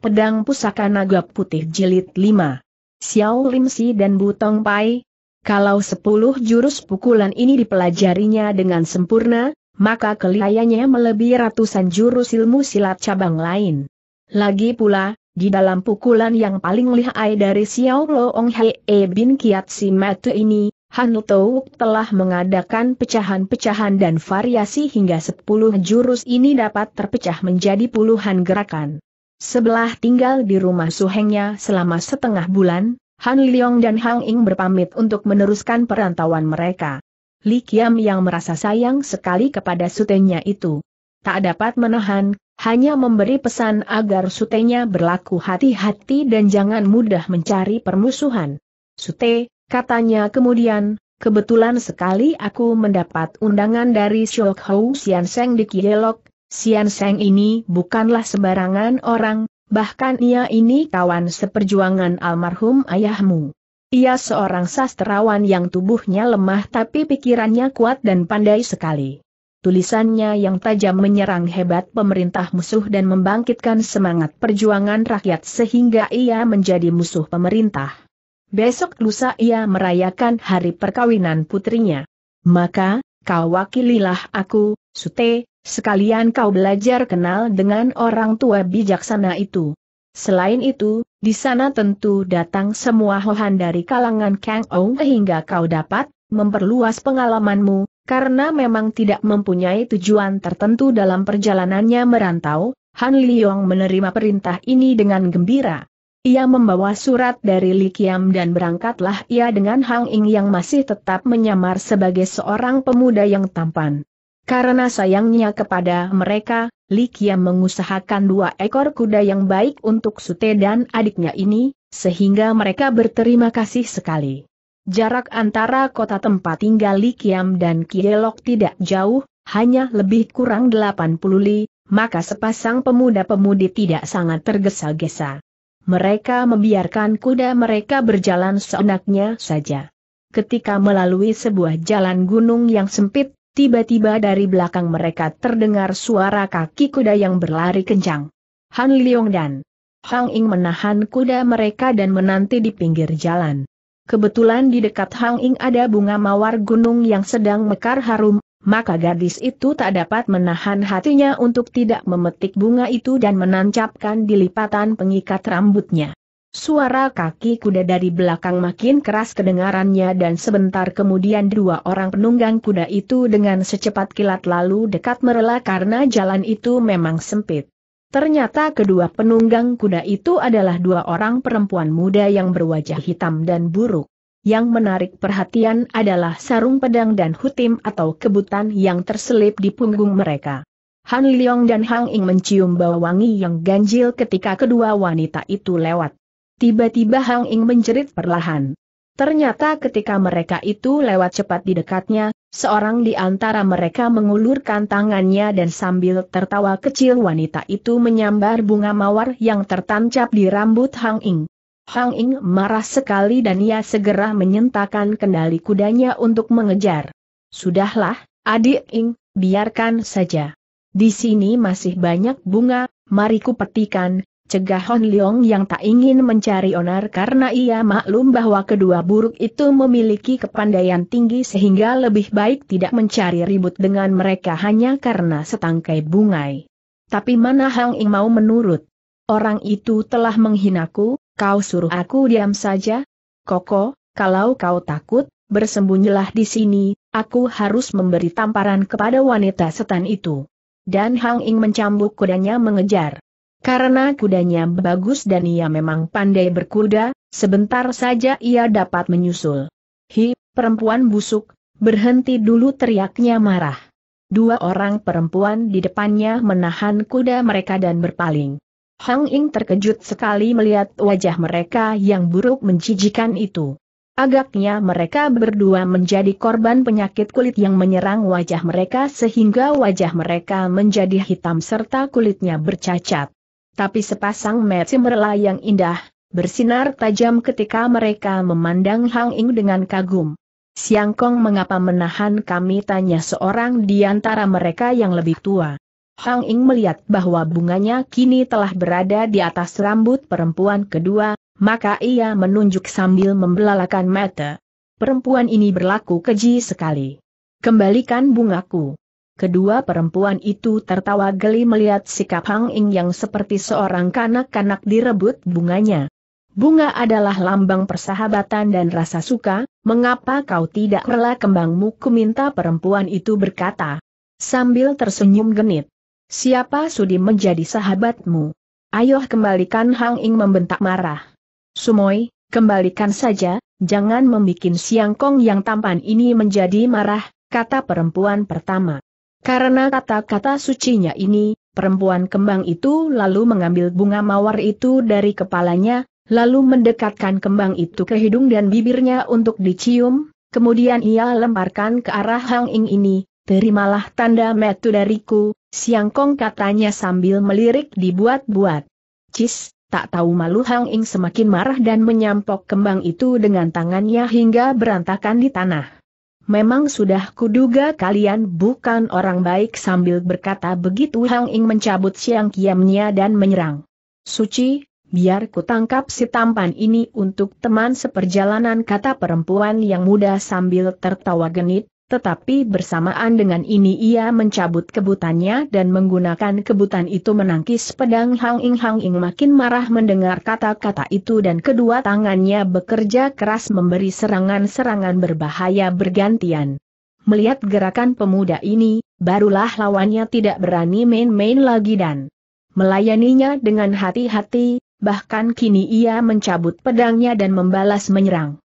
Pedang Pusaka Naga Putih Jilid 5. Xiao Lim Si dan Butong Pai. Kalau sepuluh jurus pukulan ini dipelajarinya dengan sempurna, maka keliayanya melebihi ratusan jurus ilmu silat cabang lain. Lagi pula, di dalam pukulan yang paling lihai dari Xiao Loong Hei e Bin Kiat Si Matu ini, Han Touk telah mengadakan pecahan-pecahan dan variasi hingga sepuluh jurus ini dapat terpecah menjadi puluhan gerakan. Sebelah tinggal di rumah suhengnya selama setengah bulan, Han Liong dan Hang Ing berpamit untuk meneruskan perantauan mereka. Li Qiang yang merasa sayang sekali kepada sutenya itu. Tak dapat menahan, hanya memberi pesan agar sutenya berlaku hati-hati dan jangan mudah mencari permusuhan. Sute, katanya kemudian, kebetulan sekali aku mendapat undangan dari Shok Hou Sian Seng di Kielok, Sian Seng ini bukanlah sembarangan orang, bahkan ia ini kawan seperjuangan almarhum ayahmu. Ia seorang sastrawan yang tubuhnya lemah tapi pikirannya kuat dan pandai sekali. Tulisannya yang tajam menyerang hebat pemerintah musuh dan membangkitkan semangat perjuangan rakyat sehingga ia menjadi musuh pemerintah. Besok lusa ia merayakan hari perkawinan putrinya. Maka, kau wakililah aku, Sute, Sekalian kau belajar kenal dengan orang tua bijaksana itu. Selain itu, di sana tentu datang semua hohan dari kalangan Kang Ong hingga kau dapat memperluas pengalamanmu, karena memang tidak mempunyai tujuan tertentu dalam perjalanannya merantau, Han Liyong menerima perintah ini dengan gembira. Ia membawa surat dari Li Qiang dan berangkatlah ia dengan Hang Ing yang masih tetap menyamar sebagai seorang pemuda yang tampan. Karena sayangnya kepada mereka, Likia mengusahakan dua ekor kuda yang baik untuk Sute dan adiknya ini, sehingga mereka berterima kasih sekali. Jarak antara kota tempat tinggal Likiam dan Kielok tidak jauh, hanya lebih kurang 80 li, maka sepasang pemuda-pemudi tidak sangat tergesa-gesa. Mereka membiarkan kuda mereka berjalan seenaknya saja. Ketika melalui sebuah jalan gunung yang sempit, Tiba-tiba dari belakang mereka terdengar suara kaki kuda yang berlari kencang. Han Liong dan Hang Ying menahan kuda mereka dan menanti di pinggir jalan. Kebetulan di dekat Hang Ying ada bunga mawar gunung yang sedang mekar harum, maka gadis itu tak dapat menahan hatinya untuk tidak memetik bunga itu dan menancapkan di lipatan pengikat rambutnya. Suara kaki kuda dari belakang makin keras kedengarannya dan sebentar kemudian dua orang penunggang kuda itu dengan secepat kilat lalu dekat merela karena jalan itu memang sempit. Ternyata kedua penunggang kuda itu adalah dua orang perempuan muda yang berwajah hitam dan buruk. Yang menarik perhatian adalah sarung pedang dan hutim atau kebutan yang terselip di punggung mereka. Han Leong dan Hang Ing mencium bau wangi yang ganjil ketika kedua wanita itu lewat. Tiba-tiba Hang Ing menjerit perlahan. Ternyata ketika mereka itu lewat cepat di dekatnya, seorang di antara mereka mengulurkan tangannya dan sambil tertawa kecil wanita itu menyambar bunga mawar yang tertancap di rambut Hang Ing. Hang Ing marah sekali dan ia segera menyentakan kendali kudanya untuk mengejar. Sudahlah, adik Ing, biarkan saja. Di sini masih banyak bunga, mari kupetikan, cegah Hon Leong yang tak ingin mencari onar karena ia maklum bahwa kedua buruk itu memiliki kepandaian tinggi sehingga lebih baik tidak mencari ribut dengan mereka hanya karena setangkai bungai. Tapi mana Hang Ing mau menurut? Orang itu telah menghinaku, kau suruh aku diam saja? Koko, kalau kau takut, bersembunyilah di sini, aku harus memberi tamparan kepada wanita setan itu. Dan Hang Ing mencambuk kudanya mengejar. Karena kudanya bagus dan ia memang pandai berkuda, sebentar saja ia dapat menyusul. Hi, perempuan busuk, berhenti dulu teriaknya marah. Dua orang perempuan di depannya menahan kuda mereka dan berpaling. Hang Ing terkejut sekali melihat wajah mereka yang buruk menjijikan itu. Agaknya mereka berdua menjadi korban penyakit kulit yang menyerang wajah mereka sehingga wajah mereka menjadi hitam serta kulitnya bercacat. Tapi sepasang mata merela yang indah, bersinar tajam ketika mereka memandang Hang Ing dengan kagum. Siang Kong mengapa menahan kami tanya seorang di antara mereka yang lebih tua. Hang Ing melihat bahwa bunganya kini telah berada di atas rambut perempuan kedua, maka ia menunjuk sambil membelalakan mata. Perempuan ini berlaku keji sekali. Kembalikan bungaku. Kedua perempuan itu tertawa geli melihat sikap Hang Ing yang seperti seorang kanak-kanak direbut bunganya. Bunga adalah lambang persahabatan dan rasa suka, mengapa kau tidak rela kembangmu kuminta perempuan itu berkata. Sambil tersenyum genit. Siapa sudi menjadi sahabatmu? Ayo kembalikan Hang Ing membentak marah. Sumoy, kembalikan saja, jangan membuat Siang Kong yang tampan ini menjadi marah, kata perempuan pertama. Karena kata-kata sucinya ini, perempuan kembang itu lalu mengambil bunga mawar itu dari kepalanya, lalu mendekatkan kembang itu ke hidung dan bibirnya untuk dicium, kemudian ia lemparkan ke arah Hang Ing ini, terimalah tanda metu dariku, Siang Kong katanya sambil melirik dibuat-buat. Cis, tak tahu malu Hang Ing semakin marah dan menyampok kembang itu dengan tangannya hingga berantakan di tanah memang sudah kuduga kalian bukan orang baik sambil berkata begitu Hang Ing mencabut siang kiamnya dan menyerang. Suci, biar ku tangkap si tampan ini untuk teman seperjalanan kata perempuan yang muda sambil tertawa genit, tetapi bersamaan dengan ini ia mencabut kebutannya dan menggunakan kebutan itu menangkis pedang Hang Ing Hang Ing makin marah mendengar kata-kata itu dan kedua tangannya bekerja keras memberi serangan-serangan berbahaya bergantian. Melihat gerakan pemuda ini, barulah lawannya tidak berani main-main lagi dan melayaninya dengan hati-hati, bahkan kini ia mencabut pedangnya dan membalas menyerang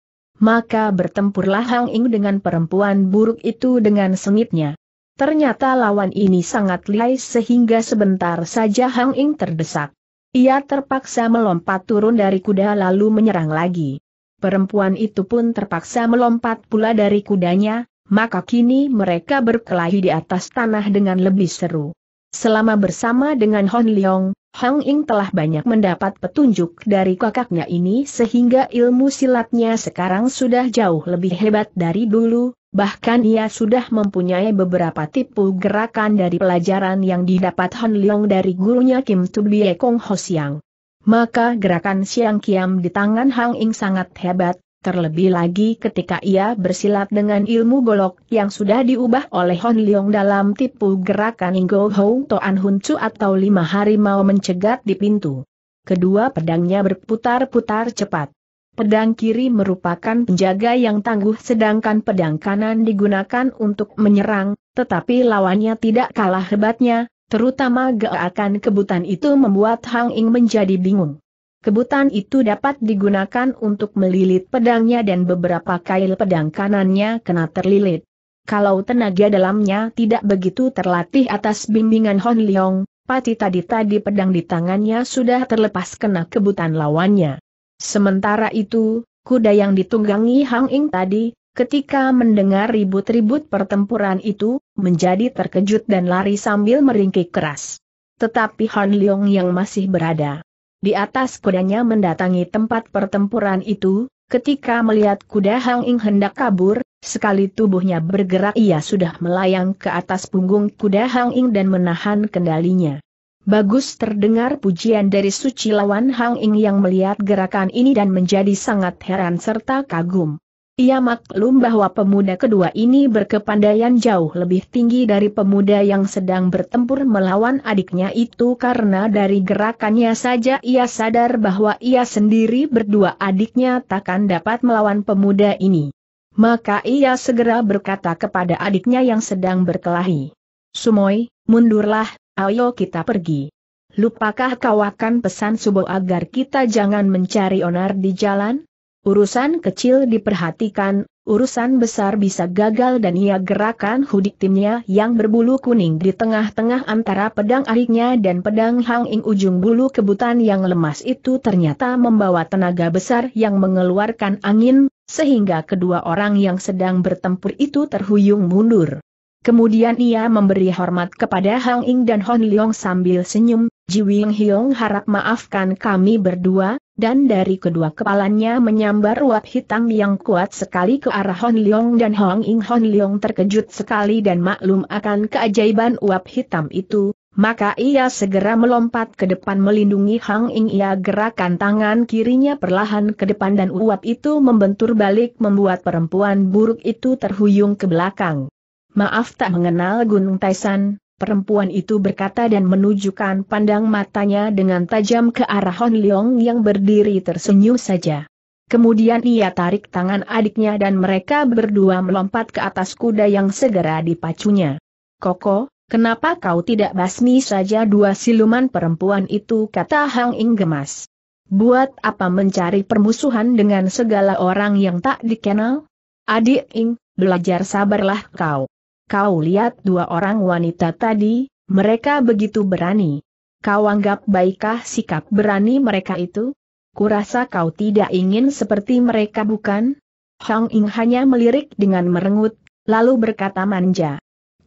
maka bertempurlah Hang Ing dengan perempuan buruk itu dengan sengitnya. Ternyata lawan ini sangat lihai sehingga sebentar saja Hang Ing terdesak. Ia terpaksa melompat turun dari kuda lalu menyerang lagi. Perempuan itu pun terpaksa melompat pula dari kudanya, maka kini mereka berkelahi di atas tanah dengan lebih seru. Selama bersama dengan Hon Leong, Hang Ing telah banyak mendapat petunjuk dari kakaknya ini sehingga ilmu silatnya sekarang sudah jauh lebih hebat dari dulu, bahkan ia sudah mempunyai beberapa tipu gerakan dari pelajaran yang didapat Han Leong dari gurunya Kim Bie Kong Ho Siang. Maka gerakan Siang Kiam di tangan Hang Ing sangat hebat, Terlebih lagi ketika ia bersilat dengan ilmu golok yang sudah diubah oleh Hon Leong dalam tipu gerakan Ingo Hou Toan Hun Chu atau lima Hari Mau mencegat di pintu. Kedua pedangnya berputar-putar cepat. Pedang kiri merupakan penjaga yang tangguh sedangkan pedang kanan digunakan untuk menyerang, tetapi lawannya tidak kalah hebatnya, terutama geakan kebutan itu membuat Hang Ing menjadi bingung. Kebutan itu dapat digunakan untuk melilit pedangnya dan beberapa kail pedang kanannya kena terlilit. Kalau tenaga dalamnya tidak begitu terlatih atas bimbingan Hon Leong, pati tadi-tadi pedang di tangannya sudah terlepas kena kebutan lawannya. Sementara itu, kuda yang ditunggangi Hang Ing tadi, ketika mendengar ribut-ribut pertempuran itu, menjadi terkejut dan lari sambil meringkik keras. Tetapi Han Leong yang masih berada di atas kudanya mendatangi tempat pertempuran itu, ketika melihat kuda Hang Ing hendak kabur, sekali tubuhnya bergerak ia sudah melayang ke atas punggung kuda Hang Ing dan menahan kendalinya. Bagus terdengar pujian dari suci lawan Hang Ing yang melihat gerakan ini dan menjadi sangat heran serta kagum. Ia maklum bahwa pemuda kedua ini berkepandaian jauh lebih tinggi dari pemuda yang sedang bertempur melawan adiknya itu karena dari gerakannya saja ia sadar bahwa ia sendiri berdua adiknya takkan dapat melawan pemuda ini. Maka ia segera berkata kepada adiknya yang sedang berkelahi. Sumoy, mundurlah, ayo kita pergi. Lupakah kau akan pesan Subo agar kita jangan mencari onar di jalan? Urusan kecil diperhatikan, urusan besar bisa gagal dan ia gerakan hudik timnya yang berbulu kuning di tengah-tengah antara pedang ariknya dan pedang Hang Ing ujung bulu kebutan yang lemas itu ternyata membawa tenaga besar yang mengeluarkan angin, sehingga kedua orang yang sedang bertempur itu terhuyung mundur. Kemudian ia memberi hormat kepada Hang Ing dan Hon Leong sambil senyum, Ji Wing Hiong harap maafkan kami berdua, dan dari kedua kepalanya menyambar uap hitam yang kuat sekali ke arah Hon Leong dan Hong Ing Hon Leong terkejut sekali dan maklum akan keajaiban uap hitam itu, maka ia segera melompat ke depan melindungi Hong Ing ia gerakan tangan kirinya perlahan ke depan dan uap itu membentur balik membuat perempuan buruk itu terhuyung ke belakang. Maaf tak mengenal Gunung Taisan, perempuan itu berkata dan menunjukkan pandang matanya dengan tajam ke arah Hon Leong yang berdiri tersenyum saja. Kemudian ia tarik tangan adiknya dan mereka berdua melompat ke atas kuda yang segera dipacunya. Koko, kenapa kau tidak basmi saja dua siluman perempuan itu kata Hang Ing gemas. Buat apa mencari permusuhan dengan segala orang yang tak dikenal? Adik Ing, belajar sabarlah kau. Kau lihat dua orang wanita tadi, mereka begitu berani. Kau anggap baikkah sikap berani mereka itu? Kurasa kau tidak ingin seperti mereka bukan? Hong Ing hanya melirik dengan merengut, lalu berkata manja.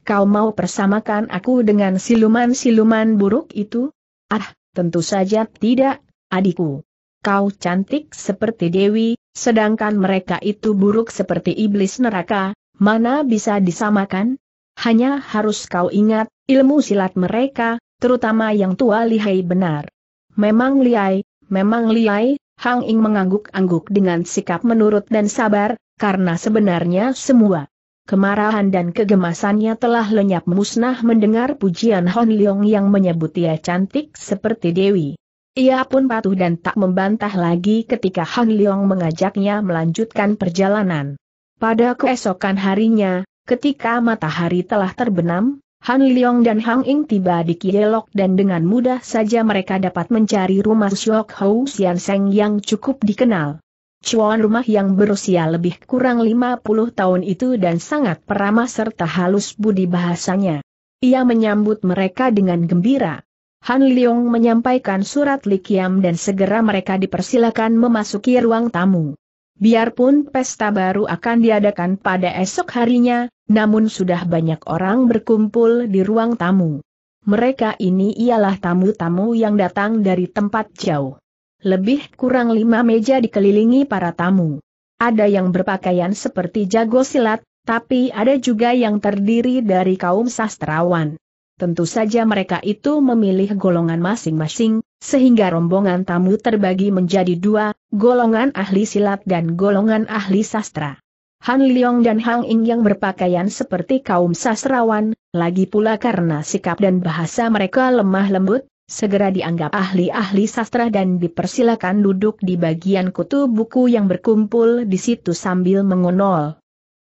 Kau mau persamakan aku dengan siluman-siluman buruk itu? Ah, tentu saja tidak, adikku. Kau cantik seperti Dewi, sedangkan mereka itu buruk seperti iblis neraka, mana bisa disamakan? Hanya harus kau ingat, ilmu silat mereka, terutama yang tua lihai benar. Memang lihai, memang lihai, Hang Ing mengangguk-angguk dengan sikap menurut dan sabar, karena sebenarnya semua kemarahan dan kegemasannya telah lenyap musnah mendengar pujian Hon Leong yang menyebut ia cantik seperti Dewi. Ia pun patuh dan tak membantah lagi ketika Han Leong mengajaknya melanjutkan perjalanan. Pada keesokan harinya, ketika matahari telah terbenam, Han Liong dan Hang Ing tiba di Kielok dan dengan mudah saja mereka dapat mencari rumah Syok Hou Sian Seng yang cukup dikenal. Cuan rumah yang berusia lebih kurang 50 tahun itu dan sangat peramah serta halus budi bahasanya. Ia menyambut mereka dengan gembira. Han Liong menyampaikan surat Likiam dan segera mereka dipersilakan memasuki ruang tamu. Biarpun pesta baru akan diadakan pada esok harinya, namun sudah banyak orang berkumpul di ruang tamu. Mereka ini ialah tamu-tamu yang datang dari tempat jauh. Lebih kurang lima meja dikelilingi para tamu. Ada yang berpakaian seperti jago silat, tapi ada juga yang terdiri dari kaum sastrawan tentu saja mereka itu memilih golongan masing-masing, sehingga rombongan tamu terbagi menjadi dua, golongan ahli silat dan golongan ahli sastra. Han Liong dan Hang Ing yang berpakaian seperti kaum sastrawan, lagi pula karena sikap dan bahasa mereka lemah lembut, segera dianggap ahli-ahli sastra dan dipersilakan duduk di bagian kutu buku yang berkumpul di situ sambil mengonol.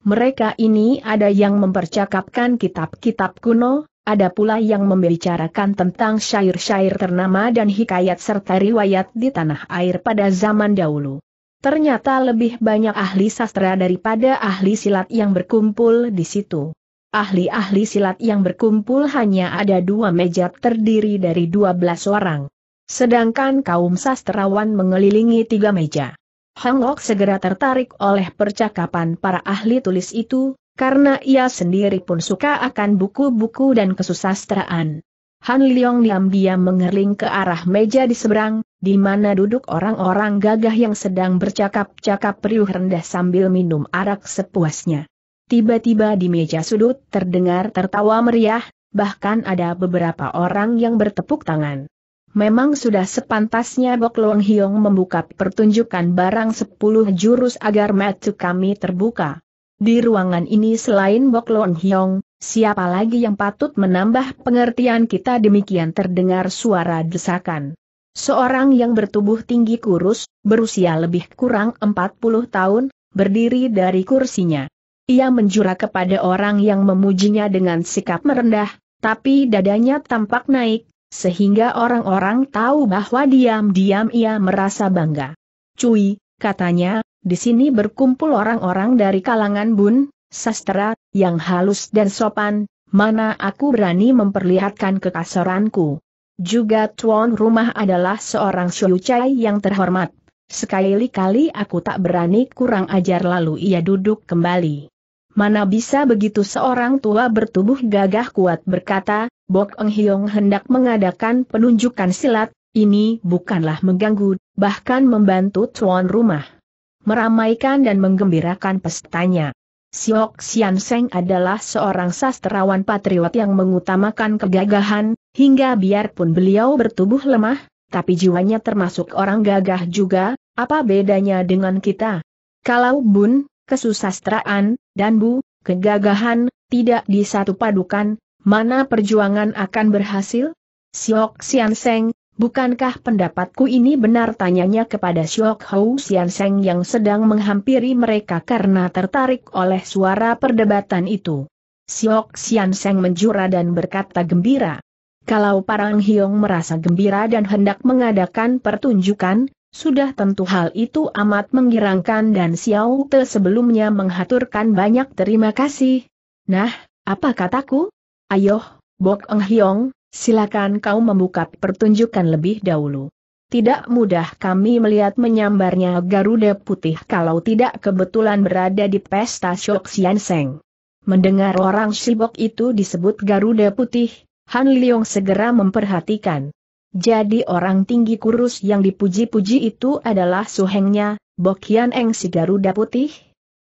Mereka ini ada yang mempercakapkan kitab-kitab kuno, ada pula yang membicarakan tentang syair-syair ternama dan hikayat serta riwayat di tanah air pada zaman dahulu. Ternyata lebih banyak ahli sastra daripada ahli silat yang berkumpul di situ. Ahli-ahli silat yang berkumpul hanya ada dua meja terdiri dari dua belas orang. Sedangkan kaum sastrawan mengelilingi tiga meja. Hang segera tertarik oleh percakapan para ahli tulis itu, karena ia sendiri pun suka akan buku-buku dan kesusastraan. Han Leong diam-diam mengerling ke arah meja di seberang, di mana duduk orang-orang gagah yang sedang bercakap-cakap riuh rendah sambil minum arak sepuasnya. Tiba-tiba di meja sudut terdengar tertawa meriah, bahkan ada beberapa orang yang bertepuk tangan. Memang sudah sepantasnya Bok Long Hiong membuka pertunjukan barang sepuluh jurus agar mata kami terbuka. Di ruangan ini selain Bok Lon Hyong, siapa lagi yang patut menambah pengertian kita demikian terdengar suara desakan. Seorang yang bertubuh tinggi kurus, berusia lebih kurang 40 tahun, berdiri dari kursinya. Ia menjura kepada orang yang memujinya dengan sikap merendah, tapi dadanya tampak naik, sehingga orang-orang tahu bahwa diam-diam ia merasa bangga. Cui, katanya, di sini berkumpul orang-orang dari kalangan bun, sastra, yang halus dan sopan, mana aku berani memperlihatkan kekasaranku. Juga tuan rumah adalah seorang syucai yang terhormat. Sekali-kali aku tak berani kurang ajar lalu ia duduk kembali. Mana bisa begitu seorang tua bertubuh gagah kuat berkata, Bok Eng Hiong hendak mengadakan penunjukan silat, ini bukanlah mengganggu, bahkan membantu tuan rumah meramaikan dan menggembirakan pestanya. Siok Sian Seng adalah seorang sastrawan patriot yang mengutamakan kegagahan, hingga biarpun beliau bertubuh lemah, tapi jiwanya termasuk orang gagah juga, apa bedanya dengan kita? Kalau bun, kesusastraan, dan bu, kegagahan, tidak disatupadukan, mana perjuangan akan berhasil? Siok Sian Seng, Bukankah pendapatku ini benar tanyanya kepada Siok Hou Sian Seng yang sedang menghampiri mereka karena tertarik oleh suara perdebatan itu. Siok Sian Seng menjura dan berkata gembira. Kalau Parang Hiong merasa gembira dan hendak mengadakan pertunjukan, sudah tentu hal itu amat menggirangkan dan Xiao Te sebelumnya menghaturkan banyak terima kasih. Nah, apa kataku? Ayo, Bok Eng Hiong, Silakan kau membuka pertunjukan lebih dahulu. Tidak mudah kami melihat menyambarnya Garuda Putih kalau tidak kebetulan berada di pesta Shok Sian Seng. Mendengar orang Shibok itu disebut Garuda Putih, Han Leong segera memperhatikan. Jadi orang tinggi kurus yang dipuji-puji itu adalah suhengnya, Bokian Eng si Garuda Putih?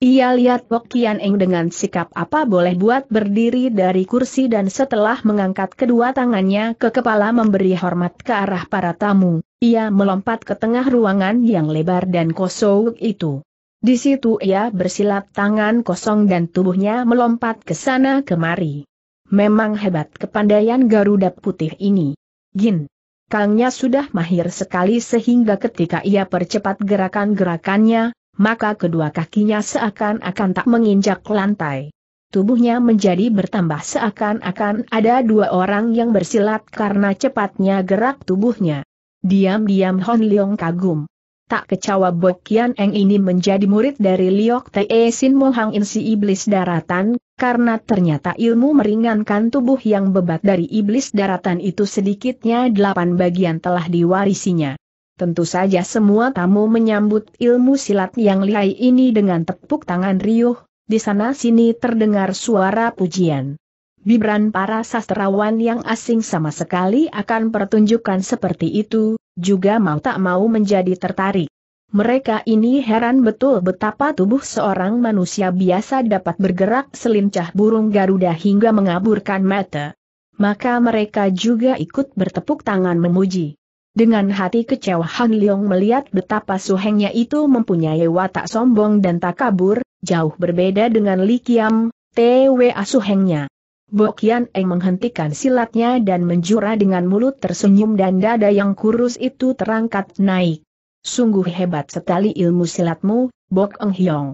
Ia lihat Pok Kian Eng dengan sikap apa boleh buat berdiri dari kursi dan setelah mengangkat kedua tangannya ke kepala memberi hormat ke arah para tamu, ia melompat ke tengah ruangan yang lebar dan kosong itu. Di situ ia bersilat tangan kosong dan tubuhnya melompat ke sana kemari. Memang hebat kepandaian Garuda Putih ini. Gin. Kangnya sudah mahir sekali sehingga ketika ia percepat gerakan-gerakannya, maka kedua kakinya seakan-akan tak menginjak lantai. Tubuhnya menjadi bertambah seakan-akan ada dua orang yang bersilat karena cepatnya gerak tubuhnya. Diam-diam Hon Leong kagum. Tak kecewa Bo Kian Eng ini menjadi murid dari Liok Te Sin Mo Hang iblis daratan, karena ternyata ilmu meringankan tubuh yang bebat dari iblis daratan itu sedikitnya delapan bagian telah diwarisinya. Tentu saja semua tamu menyambut ilmu silat yang lihai ini dengan tepuk tangan riuh, di sana-sini terdengar suara pujian. Bibran para sastrawan yang asing sama sekali akan pertunjukan seperti itu, juga mau tak mau menjadi tertarik. Mereka ini heran betul betapa tubuh seorang manusia biasa dapat bergerak selincah burung Garuda hingga mengaburkan mata. Maka mereka juga ikut bertepuk tangan memuji. Dengan hati kecewa Han Leong melihat betapa suhengnya itu mempunyai watak sombong dan tak kabur, jauh berbeda dengan Li Kiam, TWA suhengnya. Bokian Eng menghentikan silatnya dan menjura dengan mulut tersenyum dan dada yang kurus itu terangkat naik. Sungguh hebat sekali ilmu silatmu, Bok Eng Hiong.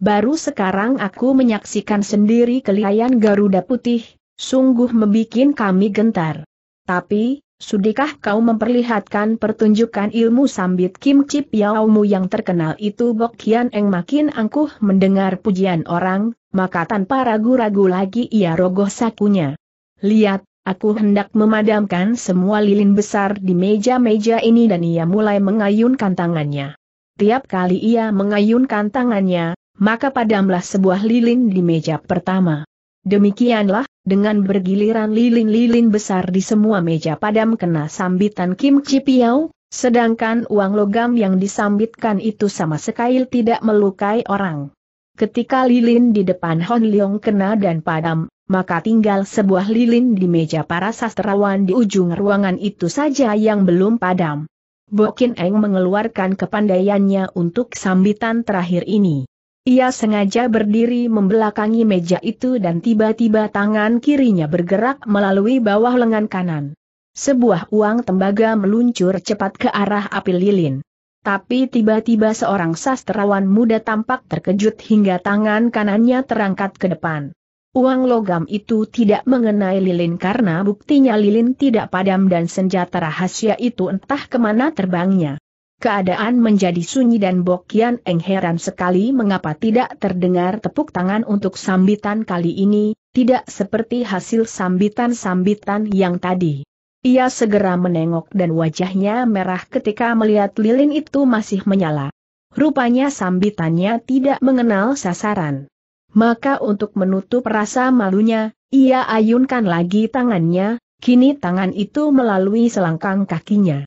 Baru sekarang aku menyaksikan sendiri kelihayan Garuda Putih, sungguh membuat kami gentar. Tapi, Sudikah kau memperlihatkan pertunjukan ilmu sambit Kim Chip Yaomu yang terkenal itu Bok Kian Eng makin angkuh mendengar pujian orang, maka tanpa ragu-ragu lagi ia rogoh sakunya. Lihat, aku hendak memadamkan semua lilin besar di meja-meja ini dan ia mulai mengayunkan tangannya. Tiap kali ia mengayunkan tangannya, maka padamlah sebuah lilin di meja pertama. Demikianlah, dengan bergiliran lilin-lilin besar di semua meja padam kena sambitan Kim Piao, sedangkan uang logam yang disambitkan itu sama sekali tidak melukai orang. Ketika lilin di depan Hon Leong kena dan padam, maka tinggal sebuah lilin di meja para sastrawan di ujung ruangan itu saja yang belum padam. Bokin Eng mengeluarkan kepandaiannya untuk sambitan terakhir ini. Ia sengaja berdiri membelakangi meja itu dan tiba-tiba tangan kirinya bergerak melalui bawah lengan kanan. Sebuah uang tembaga meluncur cepat ke arah api lilin. Tapi tiba-tiba seorang sastrawan muda tampak terkejut hingga tangan kanannya terangkat ke depan. Uang logam itu tidak mengenai lilin karena buktinya lilin tidak padam dan senjata rahasia itu entah kemana terbangnya. Keadaan menjadi sunyi dan Bokian Eng heran sekali mengapa tidak terdengar tepuk tangan untuk sambitan kali ini, tidak seperti hasil sambitan-sambitan yang tadi. Ia segera menengok dan wajahnya merah ketika melihat lilin itu masih menyala. Rupanya sambitannya tidak mengenal sasaran. Maka untuk menutup rasa malunya, ia ayunkan lagi tangannya, kini tangan itu melalui selangkang kakinya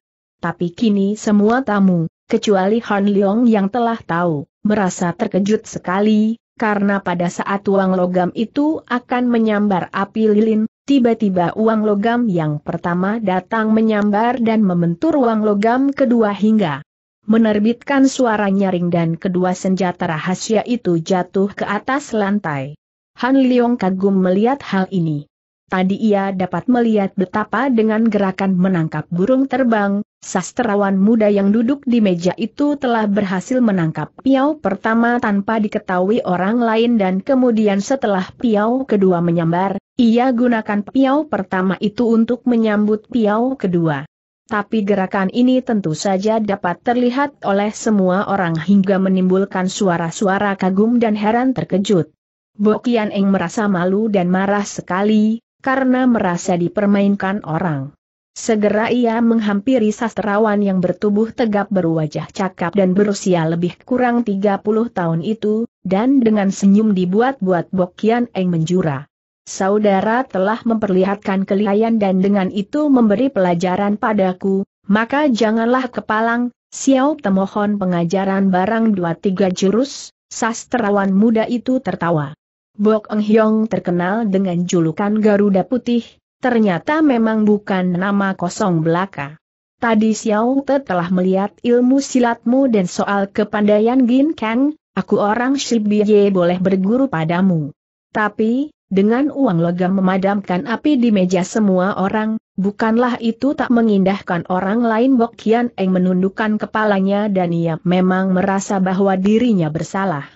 tapi kini semua tamu, kecuali Han Leong yang telah tahu, merasa terkejut sekali, karena pada saat uang logam itu akan menyambar api lilin, tiba-tiba uang logam yang pertama datang menyambar dan membentur uang logam kedua hingga menerbitkan suara nyaring dan kedua senjata rahasia itu jatuh ke atas lantai. Han Leong kagum melihat hal ini. Tadi ia dapat melihat betapa dengan gerakan menangkap burung terbang, Sastrawan muda yang duduk di meja itu telah berhasil menangkap piau pertama tanpa diketahui orang lain dan kemudian setelah piau kedua menyambar, ia gunakan piau pertama itu untuk menyambut piau kedua. Tapi gerakan ini tentu saja dapat terlihat oleh semua orang hingga menimbulkan suara-suara kagum dan heran terkejut. Bokian Eng merasa malu dan marah sekali, karena merasa dipermainkan orang. Segera ia menghampiri sastrawan yang bertubuh tegap berwajah cakap dan berusia lebih kurang 30 tahun itu, dan dengan senyum dibuat-buat Bokian Eng menjura. Saudara telah memperlihatkan kelihayan dan dengan itu memberi pelajaran padaku, maka janganlah kepalang, Xiao temohon pengajaran barang dua tiga jurus, sastrawan muda itu tertawa. Bok Eng Hyong terkenal dengan julukan Garuda Putih, Ternyata memang bukan nama kosong belaka. Tadi Xiao Te telah melihat ilmu silatmu dan soal kepandaian Gin Kang, aku orang Shibiye boleh berguru padamu. Tapi, dengan uang logam memadamkan api di meja semua orang, bukanlah itu tak mengindahkan orang lain Bok Kian Eng menundukkan kepalanya dan ia memang merasa bahwa dirinya bersalah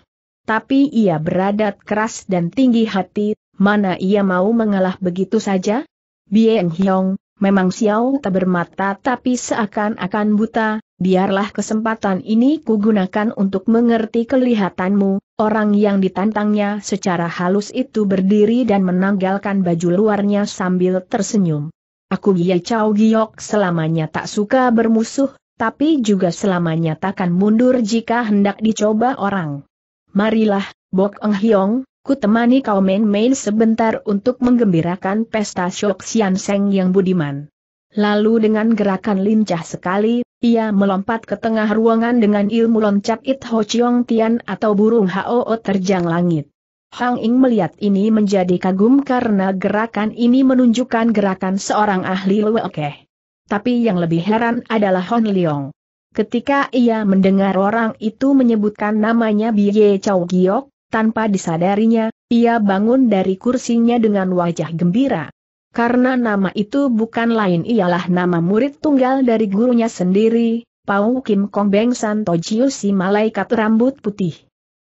tapi ia beradat keras dan tinggi hati, Mana ia mau mengalah begitu saja? Bien Hyong, memang Xiao tak bermata tapi seakan-akan buta, biarlah kesempatan ini kugunakan untuk mengerti kelihatanmu, orang yang ditantangnya secara halus itu berdiri dan menanggalkan baju luarnya sambil tersenyum. Aku Ye Chow Giok selamanya tak suka bermusuh, tapi juga selamanya takkan mundur jika hendak dicoba orang. Marilah, Bok Eng Hiong, Ku temani kau main-main sebentar untuk menggembirakan pesta Syok Sian Seng yang budiman. Lalu dengan gerakan lincah sekali, ia melompat ke tengah ruangan dengan ilmu loncat It Ho Chiong Tian atau burung Hao terjang langit. Hang Ing melihat ini menjadi kagum karena gerakan ini menunjukkan gerakan seorang ahli lewekeh. Tapi yang lebih heran adalah Hon Leong. Ketika ia mendengar orang itu menyebutkan namanya Biye Chow Giok, tanpa disadarinya, ia bangun dari kursinya dengan wajah gembira. Karena nama itu bukan lain ialah nama murid tunggal dari gurunya sendiri, Pau Kim Kong Beng San Tojiu si malaikat rambut putih.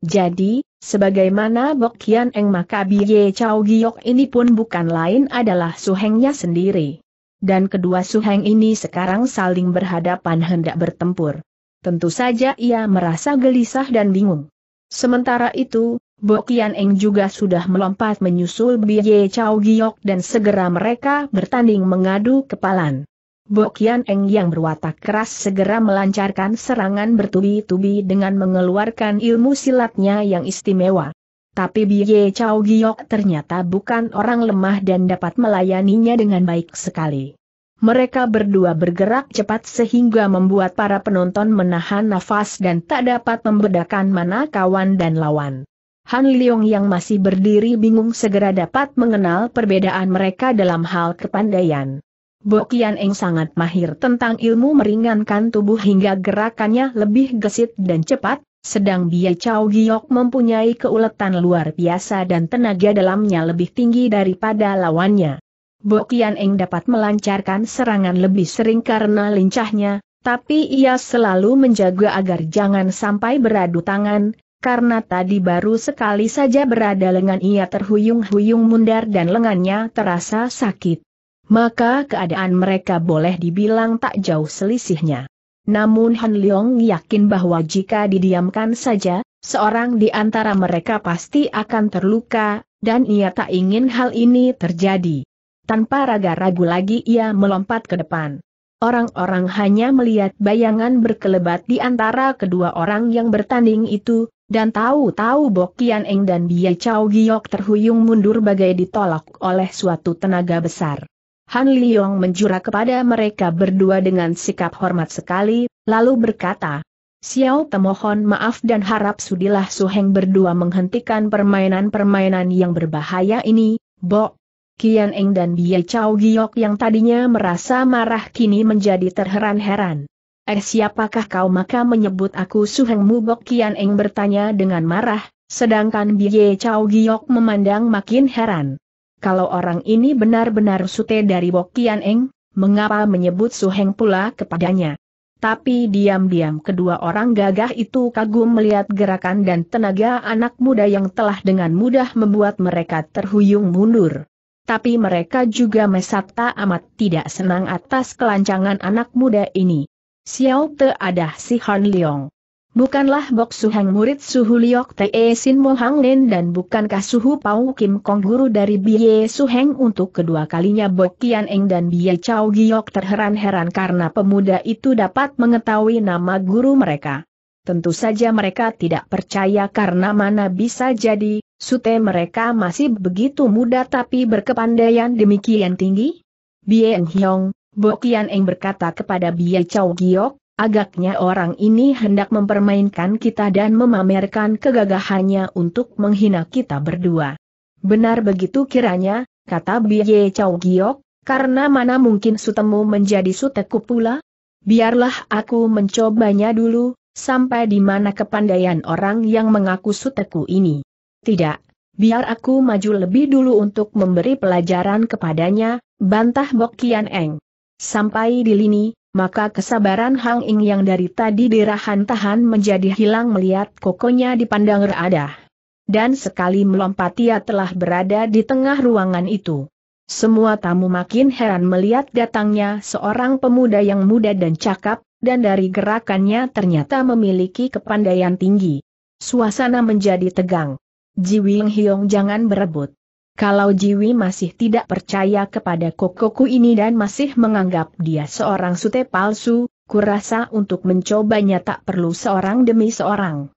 Jadi, sebagaimana Bok Kian Eng maka Biye Chow Giok ini pun bukan lain adalah suhengnya sendiri. Dan kedua suheng ini sekarang saling berhadapan hendak bertempur. Tentu saja ia merasa gelisah dan bingung. Sementara itu, Bo Kian Eng juga sudah melompat menyusul Biye Chao Giok dan segera mereka bertanding mengadu kepalan. Bo Kian Eng yang berwatak keras segera melancarkan serangan bertubi-tubi dengan mengeluarkan ilmu silatnya yang istimewa. Tapi Biye Chao Giok ternyata bukan orang lemah dan dapat melayaninya dengan baik sekali mereka berdua bergerak cepat sehingga membuat para penonton menahan nafas dan tak dapat membedakan mana kawan dan lawan. Han Leong yang masih berdiri bingung segera dapat mengenal perbedaan mereka dalam hal kepandaian. Bokian Eng sangat mahir tentang ilmu meringankan tubuh hingga gerakannya lebih gesit dan cepat, sedang Bia Chow Giok mempunyai keuletan luar biasa dan tenaga dalamnya lebih tinggi daripada lawannya. Bo Eng dapat melancarkan serangan lebih sering karena lincahnya, tapi ia selalu menjaga agar jangan sampai beradu tangan, karena tadi baru sekali saja berada lengan ia terhuyung-huyung mundar dan lengannya terasa sakit. Maka keadaan mereka boleh dibilang tak jauh selisihnya. Namun Han Leong yakin bahwa jika didiamkan saja, seorang di antara mereka pasti akan terluka, dan ia tak ingin hal ini terjadi. Tanpa ragu-ragu lagi ia melompat ke depan. Orang-orang hanya melihat bayangan berkelebat di antara kedua orang yang bertanding itu, dan tahu-tahu Bok Kian Eng dan Bia Chao Giok terhuyung mundur bagai ditolak oleh suatu tenaga besar. Han Liyong menjura kepada mereka berdua dengan sikap hormat sekali, lalu berkata, Xiao temohon maaf dan harap sudilah Suheng berdua menghentikan permainan-permainan yang berbahaya ini, Bok Kian Eng dan Bia Chow Giok yang tadinya merasa marah kini menjadi terheran-heran. Eh siapakah kau maka menyebut aku Suheng Mubok Kian Eng bertanya dengan marah, sedangkan Bia Chow Giok memandang makin heran. Kalau orang ini benar-benar sute dari Bok Kian Eng, mengapa menyebut Suheng pula kepadanya? Tapi diam-diam kedua orang gagah itu kagum melihat gerakan dan tenaga anak muda yang telah dengan mudah membuat mereka terhuyung mundur tapi mereka juga mesapta amat tidak senang atas kelancangan anak muda ini. Xiao Te ada si Han Leong. Bukanlah Bok Suhang murid Suhu Liok Te Sin e Mo Hang Nen dan bukankah Suhu Pau Kim Kong guru dari Bie Suheng untuk kedua kalinya Bok Kian Eng dan Bie Chao Giok terheran-heran karena pemuda itu dapat mengetahui nama guru mereka. Tentu saja mereka tidak percaya karena mana bisa jadi, Sute mereka masih begitu muda tapi berkepandaian demikian tinggi? Bien Hyong, Bo Kian Eng berkata kepada Bie Chow Giok, agaknya orang ini hendak mempermainkan kita dan memamerkan kegagahannya untuk menghina kita berdua. Benar begitu kiranya, kata Bie Chow Giok, karena mana mungkin sutemu menjadi suteku pula? Biarlah aku mencobanya dulu, sampai di mana kepandaian orang yang mengaku suteku ini. Tidak, biar aku maju lebih dulu untuk memberi pelajaran kepadanya, bantah Bok Kian Eng. Sampai di lini, maka kesabaran Hang Ing yang dari tadi dirahan-tahan menjadi hilang melihat kokonya dipandang readah. Dan sekali melompat ia telah berada di tengah ruangan itu. Semua tamu makin heran melihat datangnya seorang pemuda yang muda dan cakap, dan dari gerakannya ternyata memiliki kepandaian tinggi. Suasana menjadi tegang. Jiwing Hiong jangan berebut. Kalau Jiwi masih tidak percaya kepada kokoku ini dan masih menganggap dia seorang sute palsu, kurasa untuk mencobanya tak perlu seorang demi seorang.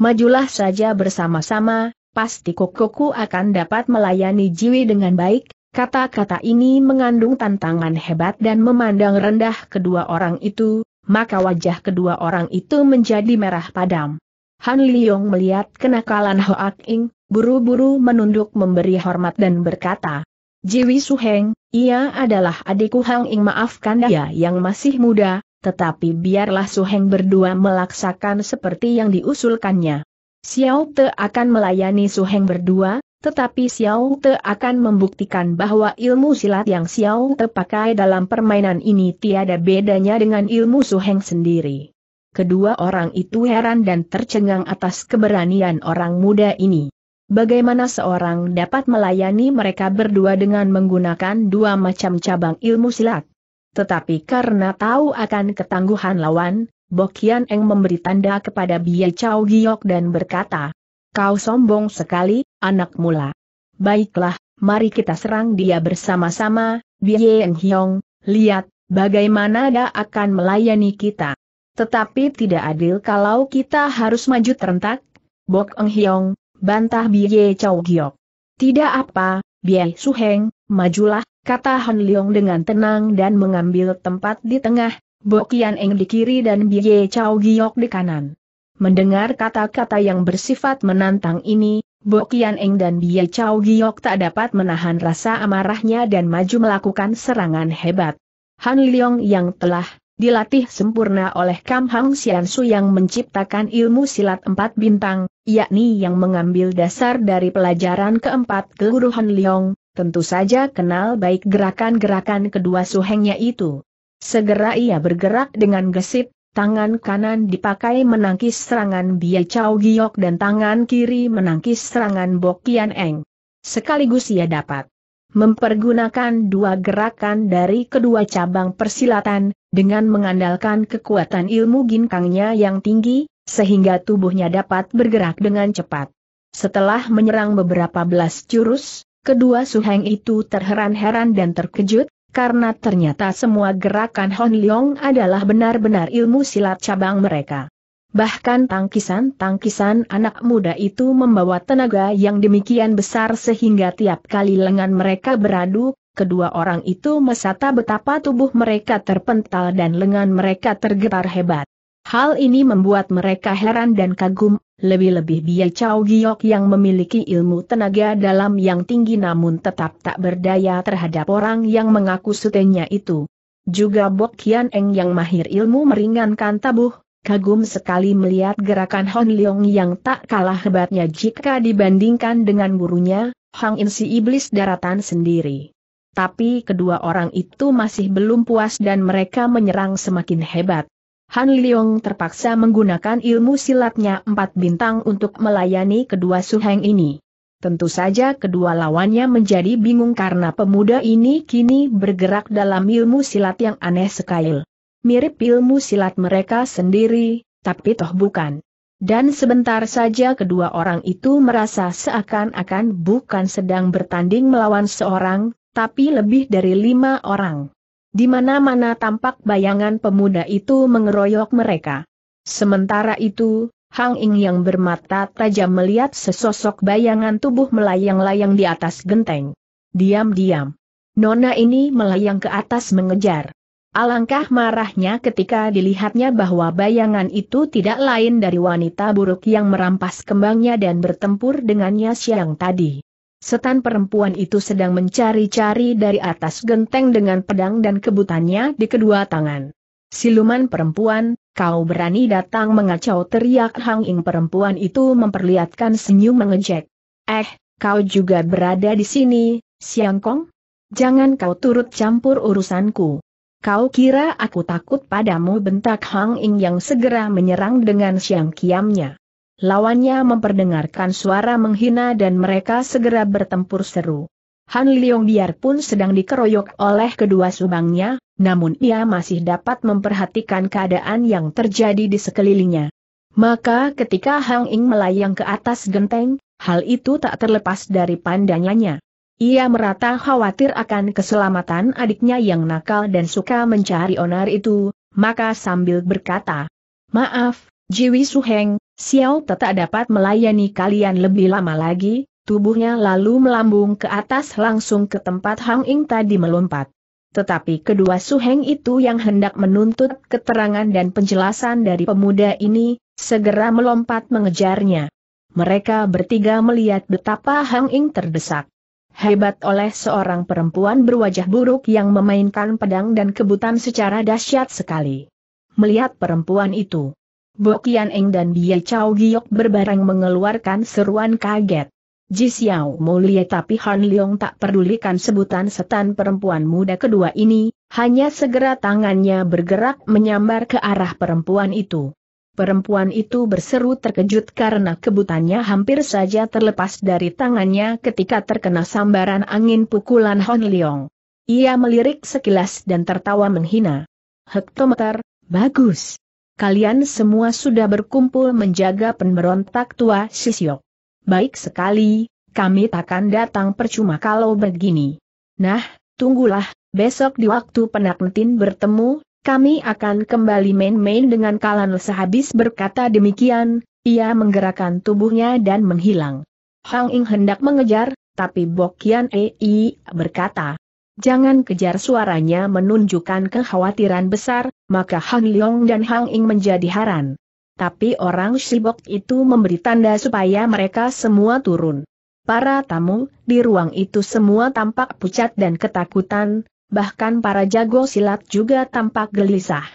Majulah saja bersama-sama, pasti kokoku akan dapat melayani Jiwi dengan baik, kata-kata ini mengandung tantangan hebat dan memandang rendah kedua orang itu, maka wajah kedua orang itu menjadi merah padam. Han Liyong melihat kenakalan Hoak Ing, buru-buru menunduk memberi hormat dan berkata, Jiwi Su Heng, ia adalah adikku Hang Ing maafkan dia yang masih muda, tetapi biarlah Su Heng berdua melaksakan seperti yang diusulkannya. Xiao Te akan melayani Su Heng berdua, tetapi Xiao Te akan membuktikan bahwa ilmu silat yang Xiao Te pakai dalam permainan ini tiada bedanya dengan ilmu Su Heng sendiri. Kedua orang itu heran dan tercengang atas keberanian orang muda ini. Bagaimana seorang dapat melayani mereka berdua dengan menggunakan dua macam cabang ilmu silat? Tetapi karena tahu akan ketangguhan lawan, Bokian Eng memberi tanda kepada Bie Chow Giok dan berkata, Kau sombong sekali, anak mula. Baiklah, mari kita serang dia bersama-sama, Bie Eng Hiong, lihat, bagaimana dia akan melayani kita. Tetapi tidak adil kalau kita harus maju terentak. Bok Eng Hiong, bantah Biye Chow Giok. Tidak apa, Biye Suheng, majulah, kata Han Leong dengan tenang dan mengambil tempat di tengah, Bok Yan Eng di kiri dan Biye Chow Giok di kanan. Mendengar kata-kata yang bersifat menantang ini, Bok Yan Eng dan Biye Chow Giok tak dapat menahan rasa amarahnya dan maju melakukan serangan hebat. Han Leong yang telah Dilatih sempurna oleh Kam Hang Xiansu yang menciptakan ilmu silat empat bintang, yakni yang mengambil dasar dari pelajaran keempat keguruhan Liong, tentu saja kenal baik gerakan-gerakan kedua suhengnya itu. Segera ia bergerak dengan gesit, tangan kanan dipakai menangkis serangan Bia Chow Giok dan tangan kiri menangkis serangan Bokian Eng. Sekaligus ia dapat mempergunakan dua gerakan dari kedua cabang persilatan, dengan mengandalkan kekuatan ilmu ginkangnya yang tinggi, sehingga tubuhnya dapat bergerak dengan cepat. Setelah menyerang beberapa belas jurus, kedua suheng itu terheran-heran dan terkejut, karena ternyata semua gerakan Hon Leong adalah benar-benar ilmu silat cabang mereka. Bahkan tangkisan-tangkisan anak muda itu membawa tenaga yang demikian besar sehingga tiap kali lengan mereka beradu, kedua orang itu mesata betapa tubuh mereka terpental dan lengan mereka tergetar hebat. Hal ini membuat mereka heran dan kagum, lebih-lebih Bia Chow Giok yang memiliki ilmu tenaga dalam yang tinggi namun tetap tak berdaya terhadap orang yang mengaku sutenya itu. Juga Bok Kian Eng yang mahir ilmu meringankan tabuh, kagum sekali melihat gerakan Hon Leong yang tak kalah hebatnya jika dibandingkan dengan gurunya, Hang In si iblis daratan sendiri. Tapi kedua orang itu masih belum puas dan mereka menyerang semakin hebat. Han Leong terpaksa menggunakan ilmu silatnya empat bintang untuk melayani kedua suheng ini. Tentu saja kedua lawannya menjadi bingung karena pemuda ini kini bergerak dalam ilmu silat yang aneh sekali mirip ilmu silat mereka sendiri, tapi toh bukan. Dan sebentar saja kedua orang itu merasa seakan-akan bukan sedang bertanding melawan seorang, tapi lebih dari lima orang. Di mana-mana tampak bayangan pemuda itu mengeroyok mereka. Sementara itu, Hang Ing yang bermata tajam melihat sesosok bayangan tubuh melayang-layang di atas genteng. Diam-diam. Nona ini melayang ke atas mengejar. Alangkah marahnya ketika dilihatnya bahwa bayangan itu tidak lain dari wanita buruk yang merampas kembangnya dan bertempur dengannya siang tadi. Setan perempuan itu sedang mencari-cari dari atas genteng dengan pedang dan kebutannya di kedua tangan. Siluman perempuan, kau berani datang mengacau teriak Hang Ing perempuan itu memperlihatkan senyum mengejek. Eh, kau juga berada di sini, Siang Kong? Jangan kau turut campur urusanku. Kau kira aku takut padamu bentak Hang Ing yang segera menyerang dengan siang kiamnya. Lawannya memperdengarkan suara menghina dan mereka segera bertempur seru. Han Liong biarpun sedang dikeroyok oleh kedua subangnya, namun ia masih dapat memperhatikan keadaan yang terjadi di sekelilingnya. Maka ketika Hang Ing melayang ke atas genteng, hal itu tak terlepas dari pandangannya. Ia merata khawatir akan keselamatan adiknya yang nakal dan suka mencari onar itu, maka sambil berkata, Maaf, Jiwi Suheng, Xiao tak dapat melayani kalian lebih lama lagi, tubuhnya lalu melambung ke atas langsung ke tempat Hang Ying tadi melompat. Tetapi kedua suheng itu yang hendak menuntut keterangan dan penjelasan dari pemuda ini, segera melompat mengejarnya. Mereka bertiga melihat betapa Hang Ying terdesak. Hebat oleh seorang perempuan berwajah buruk yang memainkan pedang dan kebutan secara dahsyat sekali. Melihat perempuan itu, Bokian Eng dan Bia Chow Giok berbareng mengeluarkan seruan kaget. Ji Xiao mulia tapi Han Leong tak pedulikan sebutan setan perempuan muda kedua ini, hanya segera tangannya bergerak menyambar ke arah perempuan itu. Perempuan itu berseru terkejut karena kebutannya hampir saja terlepas dari tangannya ketika terkena sambaran angin pukulan Hon Leong. Ia melirik sekilas dan tertawa menghina. Hektometer, bagus. Kalian semua sudah berkumpul menjaga pemberontak tua Sisyok. Baik sekali, kami takkan datang percuma kalau begini. Nah, tunggulah, besok di waktu penaknetin bertemu, kami akan kembali main-main dengan kalan sehabis berkata demikian, ia menggerakkan tubuhnya dan menghilang. Hang Ing hendak mengejar, tapi Bokian Ei berkata, Jangan kejar suaranya menunjukkan kekhawatiran besar, maka Hang Leong dan Hang Ing menjadi haran. Tapi orang Shibok itu memberi tanda supaya mereka semua turun. Para tamu di ruang itu semua tampak pucat dan ketakutan, bahkan para jago silat juga tampak gelisah.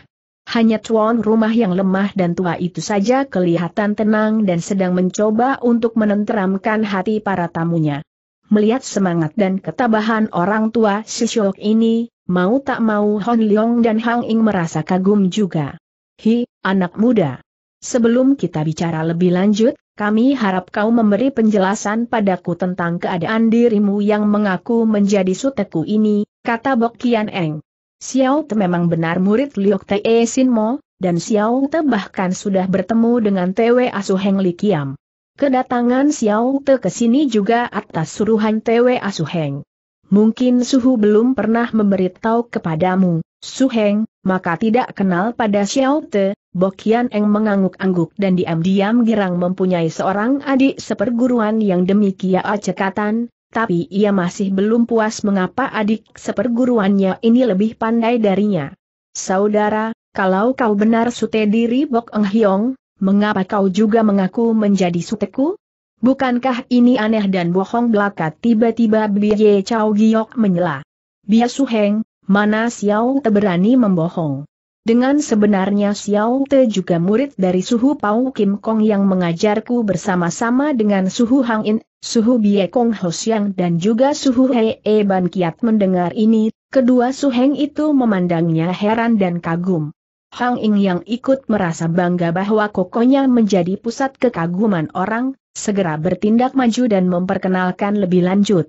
Hanya tuan rumah yang lemah dan tua itu saja kelihatan tenang dan sedang mencoba untuk menenteramkan hati para tamunya. Melihat semangat dan ketabahan orang tua Shok ini, mau tak mau Hon Leong dan Hang Ing merasa kagum juga. Hi, anak muda. Sebelum kita bicara lebih lanjut, kami harap kau memberi penjelasan padaku tentang keadaan dirimu yang mengaku menjadi suteku ini, kata Bok Kian Eng. Xiao Te memang benar murid Liok Te Sin e Mo, dan Xiao Te bahkan sudah bertemu dengan Tewe Asu Heng Li Kiam. Kedatangan Xiao Te ke sini juga atas suruhan Tewe Asu Heng. Mungkin Suhu belum pernah memberitahu kepadamu, Suheng, maka tidak kenal pada Xiao Te, Bokian Eng mengangguk-angguk dan diam-diam girang mempunyai seorang adik seperguruan yang demikian acekatan. tapi ia masih belum puas mengapa adik seperguruannya ini lebih pandai darinya. Saudara, kalau kau benar sute diri Bok Eng Hiong, mengapa kau juga mengaku menjadi suteku? Bukankah ini aneh dan bohong belaka tiba-tiba Biye Chow Giok menyela. Bia Suheng, Mana Xiao Te berani membohong? Dengan sebenarnya Xiao Te juga murid dari Suhu Pau Kim Kong yang mengajarku bersama-sama dengan Suhu Hang In, Suhu Bie Kong Ho Siang dan juga Suhu He E Ban Kiat mendengar ini, kedua Suheng itu memandangnya heran dan kagum. Hang In yang ikut merasa bangga bahwa kokonya menjadi pusat kekaguman orang, segera bertindak maju dan memperkenalkan lebih lanjut.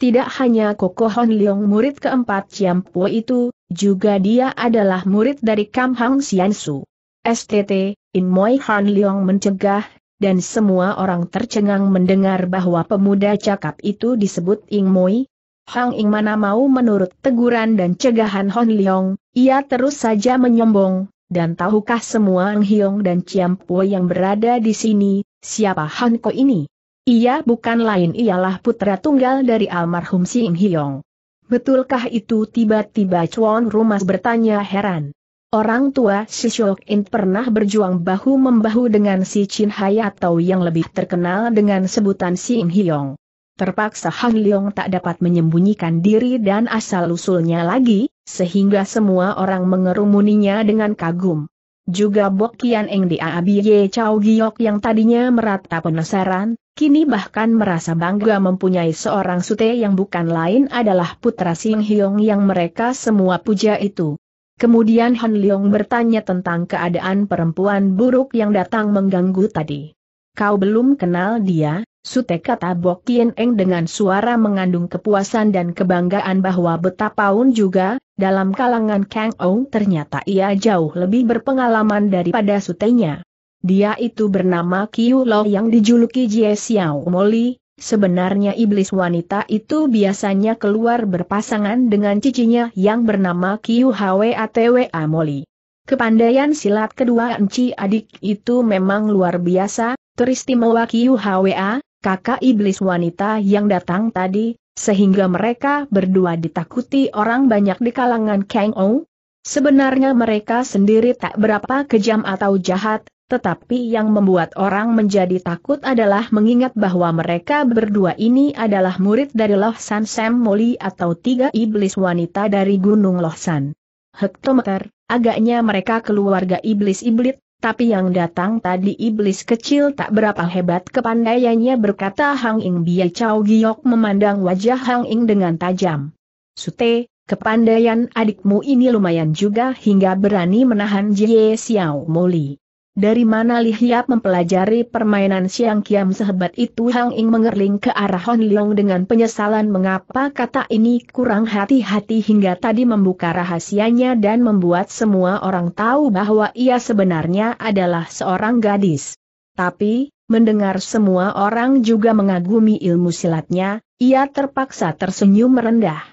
Tidak hanya Koko Hon Leong murid keempat Po itu, juga dia adalah murid dari Kam Hang Sian Su. STT, In Moi Han Leong mencegah, dan semua orang tercengang mendengar bahwa pemuda cakap itu disebut In Moi. Hang In mana mau menurut teguran dan cegahan Hon Leong, ia terus saja menyombong, dan tahukah semua Ang Hiong dan Po yang berada di sini, siapa Han Ko ini? Ia bukan lain ialah putra tunggal dari almarhum Sing Hyong. Betulkah itu tiba-tiba Chuan Rumas bertanya heran. Orang tua si Shok In pernah berjuang bahu-membahu dengan si Chin Hai atau yang lebih terkenal dengan sebutan Sing Hyong. Terpaksa Hang Leong tak dapat menyembunyikan diri dan asal-usulnya lagi, sehingga semua orang mengerumuninya dengan kagum. Juga Bok Kian Eng di Aabie Chow Giok yang tadinya merata penasaran, Kini bahkan merasa bangga mempunyai seorang sute yang bukan lain adalah putra Sing Hyong yang mereka semua puja itu. Kemudian Han Leong bertanya tentang keadaan perempuan buruk yang datang mengganggu tadi. Kau belum kenal dia, Sute kata Bok Kien Eng dengan suara mengandung kepuasan dan kebanggaan bahwa betapaun juga, dalam kalangan Kang Ong ternyata ia jauh lebih berpengalaman daripada Sutenya. Dia itu bernama Kiu Lo yang dijuluki Jie Xiao Moli, sebenarnya iblis wanita itu biasanya keluar berpasangan dengan cicinya yang bernama Kiu Hwe Atwa Moli. Kepandaian silat kedua Enci adik itu memang luar biasa, teristimewa Kiu Hwa, kakak iblis wanita yang datang tadi, sehingga mereka berdua ditakuti orang banyak di kalangan Kang Ou. Sebenarnya mereka sendiri tak berapa kejam atau jahat, tetapi yang membuat orang menjadi takut adalah mengingat bahwa mereka berdua ini adalah murid dari San Sam Moli atau tiga iblis wanita dari Gunung San. Hektometer, agaknya mereka keluarga iblis-iblis, tapi yang datang tadi iblis kecil tak berapa hebat kepandaiannya berkata Hang Ing Bia Chow Giok memandang wajah Hang Ing dengan tajam. Sute, kepandaian adikmu ini lumayan juga hingga berani menahan Jie Xiao Moli. Dari mana Li Hiap mempelajari permainan Siang Kiam sehebat itu Hang Ing mengerling ke arah Hon Leong dengan penyesalan mengapa kata ini kurang hati-hati hingga tadi membuka rahasianya dan membuat semua orang tahu bahwa ia sebenarnya adalah seorang gadis. Tapi, mendengar semua orang juga mengagumi ilmu silatnya, ia terpaksa tersenyum merendah.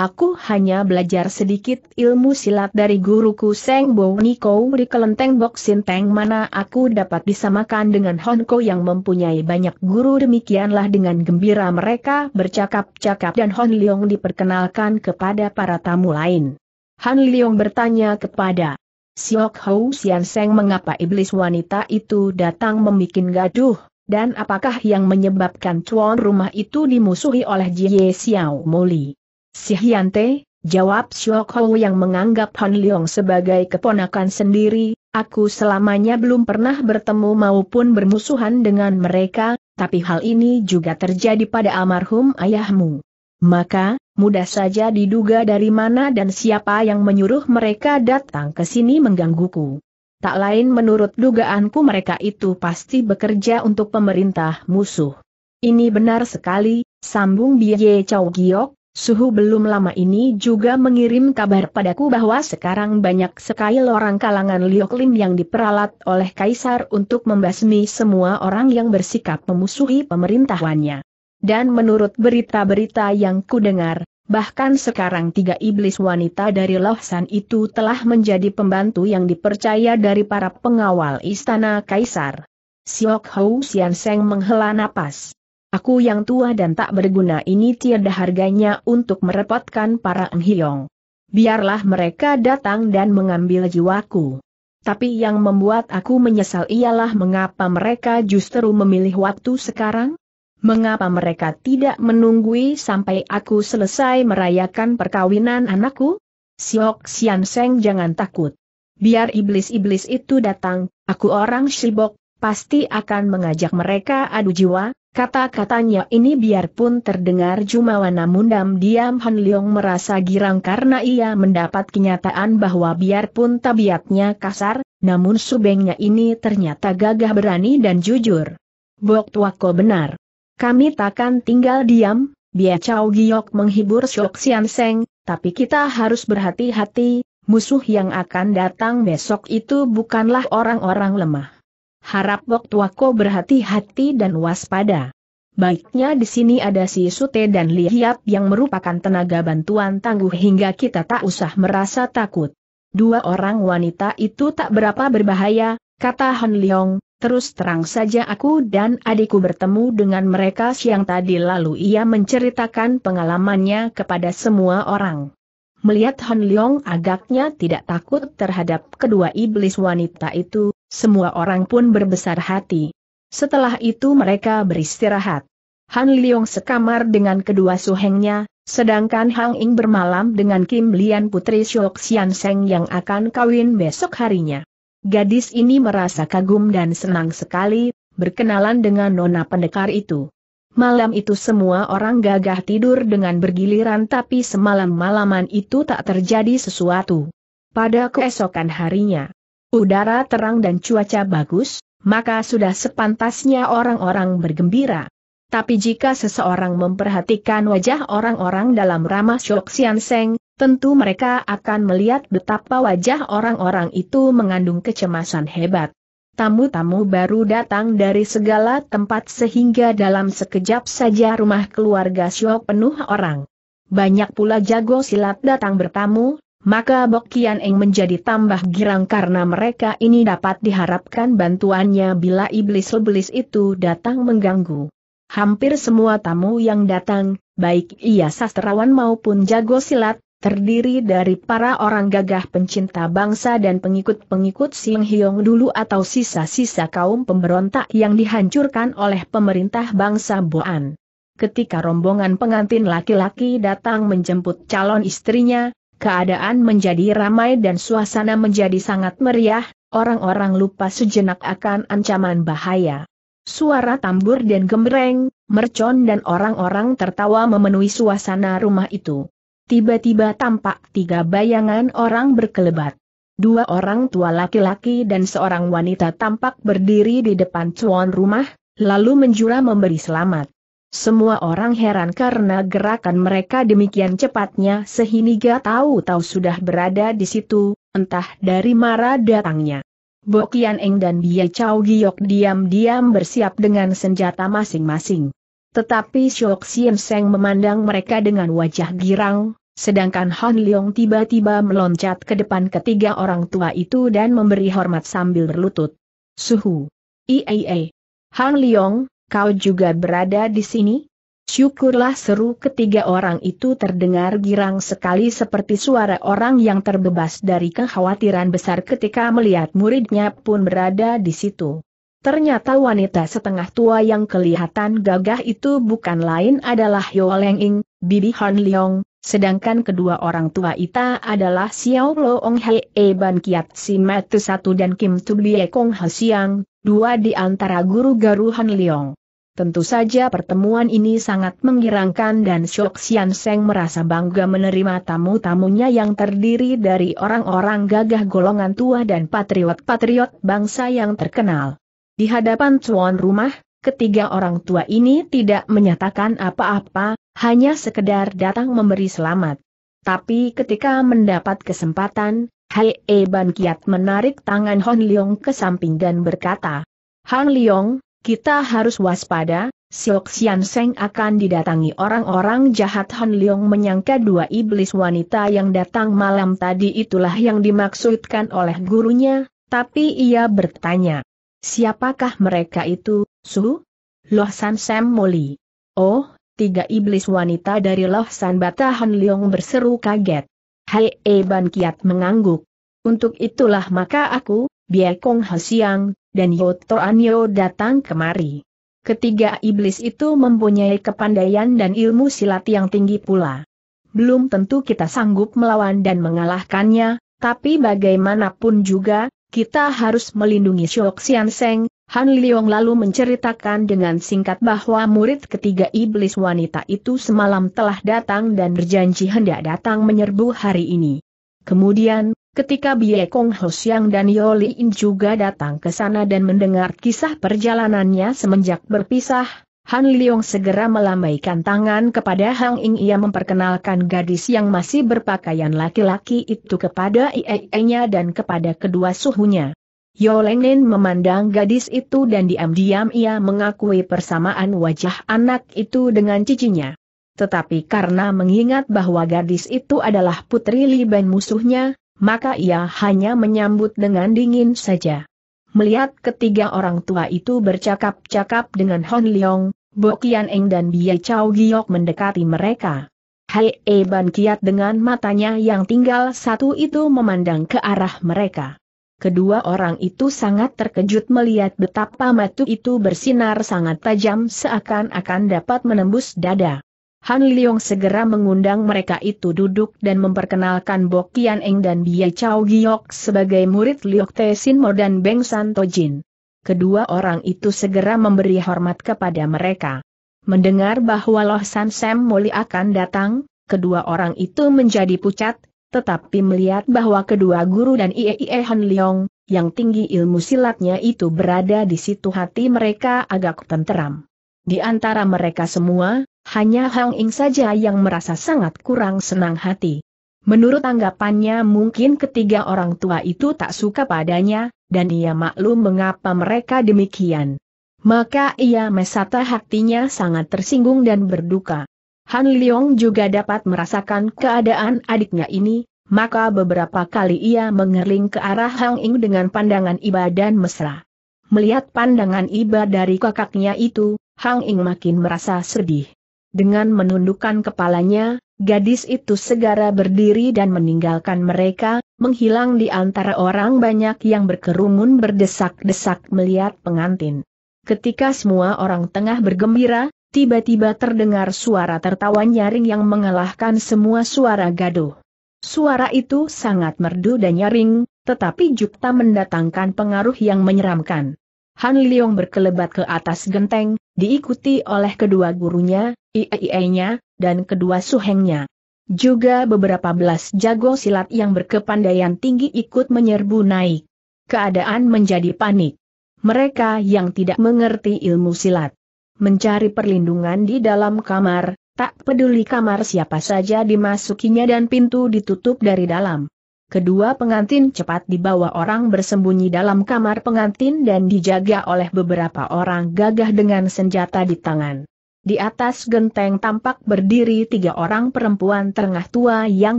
Aku hanya belajar sedikit ilmu silat dari guruku Seng Bo Niko di kelenteng Boksin Teng mana aku dapat disamakan dengan Honko yang mempunyai banyak guru demikianlah dengan gembira mereka bercakap-cakap dan Hon Leong diperkenalkan kepada para tamu lain. Han Leong bertanya kepada Siok Hou Sian Seng mengapa iblis wanita itu datang membuat gaduh, dan apakah yang menyebabkan tuan rumah itu dimusuhi oleh Jie Xiao Moli. Si Hyante, jawab Shoko yang menganggap Han Leong sebagai keponakan sendiri, aku selamanya belum pernah bertemu maupun bermusuhan dengan mereka, tapi hal ini juga terjadi pada almarhum ayahmu. Maka, mudah saja diduga dari mana dan siapa yang menyuruh mereka datang ke sini menggangguku. Tak lain menurut dugaanku mereka itu pasti bekerja untuk pemerintah musuh. Ini benar sekali, sambung Biye Chow Giok, Suhu belum lama ini juga mengirim kabar padaku bahwa sekarang banyak sekali orang kalangan Lioklin yang diperalat oleh Kaisar untuk membasmi semua orang yang bersikap memusuhi pemerintahannya. Dan menurut berita-berita yang kudengar, bahkan sekarang tiga iblis wanita dari Lohsan itu telah menjadi pembantu yang dipercaya dari para pengawal istana Kaisar. Siok Hou Sian Seng menghela napas. Aku yang tua dan tak berguna ini tiada harganya untuk merepotkan para Enghiong. Biarlah mereka datang dan mengambil jiwaku. Tapi yang membuat aku menyesal ialah mengapa mereka justru memilih waktu sekarang? Mengapa mereka tidak menunggui sampai aku selesai merayakan perkawinan anakku? Siok Sian Seng jangan takut. Biar iblis-iblis itu datang, aku orang Shibok, pasti akan mengajak mereka adu jiwa, Kata-katanya ini biarpun terdengar jumawa namun diam-diam Han Leong merasa girang karena ia mendapat kenyataan bahwa biarpun tabiatnya kasar, namun subengnya ini ternyata gagah berani dan jujur. Bok Tuako benar. Kami takkan tinggal diam, Bia Chow Giok menghibur Shok Sian Seng, tapi kita harus berhati-hati, musuh yang akan datang besok itu bukanlah orang-orang lemah. Harap waktu aku berhati-hati dan waspada. Baiknya di sini ada si Sute dan Lihiap yang merupakan tenaga bantuan tangguh hingga kita tak usah merasa takut. Dua orang wanita itu tak berapa berbahaya, kata Han Leong, terus terang saja aku dan adikku bertemu dengan mereka siang tadi lalu ia menceritakan pengalamannya kepada semua orang. Melihat Han Leong agaknya tidak takut terhadap kedua iblis wanita itu, semua orang pun berbesar hati. Setelah itu mereka beristirahat. Han Liong sekamar dengan kedua suhengnya, sedangkan Hang Ing bermalam dengan Kim Lian putri Shok Xian Seng yang akan kawin besok harinya. Gadis ini merasa kagum dan senang sekali, berkenalan dengan nona pendekar itu. Malam itu semua orang gagah tidur dengan bergiliran tapi semalam-malaman itu tak terjadi sesuatu. Pada keesokan harinya, udara terang dan cuaca bagus, maka sudah sepantasnya orang-orang bergembira. Tapi jika seseorang memperhatikan wajah orang-orang dalam ramah Shok Sian Seng, tentu mereka akan melihat betapa wajah orang-orang itu mengandung kecemasan hebat. Tamu-tamu baru datang dari segala tempat sehingga dalam sekejap saja rumah keluarga Shok penuh orang. Banyak pula jago silat datang bertamu, maka Bok Kian Eng menjadi tambah girang karena mereka ini dapat diharapkan bantuannya bila iblis-iblis itu datang mengganggu. Hampir semua tamu yang datang, baik ia sastrawan maupun jago silat, terdiri dari para orang gagah pencinta bangsa dan pengikut-pengikut Sing Hyong dulu atau sisa-sisa kaum pemberontak yang dihancurkan oleh pemerintah bangsa Boan. Ketika rombongan pengantin laki-laki datang menjemput calon istrinya, keadaan menjadi ramai dan suasana menjadi sangat meriah, orang-orang lupa sejenak akan ancaman bahaya. Suara tambur dan gemereng, mercon dan orang-orang tertawa memenuhi suasana rumah itu. Tiba-tiba tampak tiga bayangan orang berkelebat. Dua orang tua laki-laki dan seorang wanita tampak berdiri di depan tuan rumah, lalu menjura memberi selamat. Semua orang heran karena gerakan mereka demikian cepatnya sehingga tahu-tahu sudah berada di situ, entah dari mana datangnya. Bokian Eng dan Bia Chow Giok diam-diam bersiap dengan senjata masing-masing. Tetapi Shok Sien Seng memandang mereka dengan wajah girang, sedangkan Han Leong tiba-tiba meloncat ke depan ketiga orang tua itu dan memberi hormat sambil berlutut. Suhu. Iee. Han Leong, kau juga berada di sini? Syukurlah seru ketiga orang itu terdengar girang sekali seperti suara orang yang terbebas dari kekhawatiran besar ketika melihat muridnya pun berada di situ. Ternyata wanita setengah tua yang kelihatan gagah itu bukan lain adalah Yo Leng Ing, Bibi Han Leong, sedangkan kedua orang tua itu adalah Xiao Ong Hei e Ban Kiat Si Matu Satu dan Kim Tu Bie Kong Siang, dua di antara guru Garu Han Leong. Tentu saja pertemuan ini sangat menggirangkan dan Syok Sian Seng merasa bangga menerima tamu-tamunya yang terdiri dari orang-orang gagah golongan tua dan patriot-patriot bangsa yang terkenal. Di hadapan tuan rumah, ketiga orang tua ini tidak menyatakan apa-apa, hanya sekedar datang memberi selamat. Tapi ketika mendapat kesempatan, Hai Eban Kiat menarik tangan Hon Leong ke samping dan berkata, Han Leong, kita harus waspada, Siok Sian Seng akan didatangi orang-orang jahat Han Leong menyangka dua iblis wanita yang datang malam tadi itulah yang dimaksudkan oleh gurunya, tapi ia bertanya. Siapakah mereka itu, Su? Loh San Sam Moli. Oh, tiga iblis wanita dari Loh San Bata Han Leong berseru kaget. Hai Eban Kiat mengangguk. Untuk itulah maka aku, Biekong Hasiang, dan Yoto Anyo datang kemari. Ketiga iblis itu mempunyai kepandaian dan ilmu silat yang tinggi pula. Belum tentu kita sanggup melawan dan mengalahkannya, tapi bagaimanapun juga, kita harus melindungi Shok Sian Seng, Han Liyong lalu menceritakan dengan singkat bahwa murid ketiga iblis wanita itu semalam telah datang dan berjanji hendak datang menyerbu hari ini. Kemudian, Ketika Bie Kong Ho Siang dan Yoli In juga datang ke sana dan mendengar kisah perjalanannya semenjak berpisah, Han Leong segera melambaikan tangan kepada Hang Ing ia memperkenalkan gadis yang masih berpakaian laki-laki itu kepada ie nya dan kepada kedua suhunya. Yolenen memandang gadis itu dan diam-diam ia mengakui persamaan wajah anak itu dengan cicinya. Tetapi karena mengingat bahwa gadis itu adalah putri Liban musuhnya, maka ia hanya menyambut dengan dingin saja. Melihat ketiga orang tua itu bercakap-cakap dengan Hon Leong, Bo Kian Eng dan Bia Chow Giok mendekati mereka. Hai Eban Kiat dengan matanya yang tinggal satu itu memandang ke arah mereka. Kedua orang itu sangat terkejut melihat betapa matu itu bersinar sangat tajam seakan-akan dapat menembus dada. Han Liong segera mengundang mereka itu duduk dan memperkenalkan Bokian Kian Eng dan Bia Chao Giok sebagai murid Liok Te Sin Mo dan Beng San Jin. Kedua orang itu segera memberi hormat kepada mereka. Mendengar bahwa Loh San Sam Moli akan datang, kedua orang itu menjadi pucat, tetapi melihat bahwa kedua guru dan Ie Ie Han Liong, yang tinggi ilmu silatnya itu berada di situ hati mereka agak tenteram. Di antara mereka semua, hanya Hang Ing saja yang merasa sangat kurang senang hati. Menurut anggapannya mungkin ketiga orang tua itu tak suka padanya, dan ia maklum mengapa mereka demikian. Maka ia mesata hatinya sangat tersinggung dan berduka. Han Leong juga dapat merasakan keadaan adiknya ini, maka beberapa kali ia mengerling ke arah Hang Ing dengan pandangan iba dan mesra. Melihat pandangan iba dari kakaknya itu, Hang Ing makin merasa sedih. Dengan menundukkan kepalanya, gadis itu segera berdiri dan meninggalkan mereka, menghilang di antara orang banyak yang berkerumun berdesak-desak melihat pengantin. Ketika semua orang tengah bergembira, tiba-tiba terdengar suara tertawa nyaring yang mengalahkan semua suara gaduh. Suara itu sangat merdu dan nyaring, tetapi Jukta mendatangkan pengaruh yang menyeramkan. Han Leong berkelebat ke atas genteng, diikuti oleh kedua gurunya, ia-ia nya dan kedua suhengnya. Juga beberapa belas jago silat yang berkepandaian tinggi ikut menyerbu naik. Keadaan menjadi panik. Mereka yang tidak mengerti ilmu silat. Mencari perlindungan di dalam kamar, tak peduli kamar siapa saja dimasukinya dan pintu ditutup dari dalam. Kedua pengantin cepat dibawa orang bersembunyi dalam kamar pengantin dan dijaga oleh beberapa orang gagah dengan senjata di tangan. Di atas genteng tampak berdiri tiga orang perempuan tengah tua yang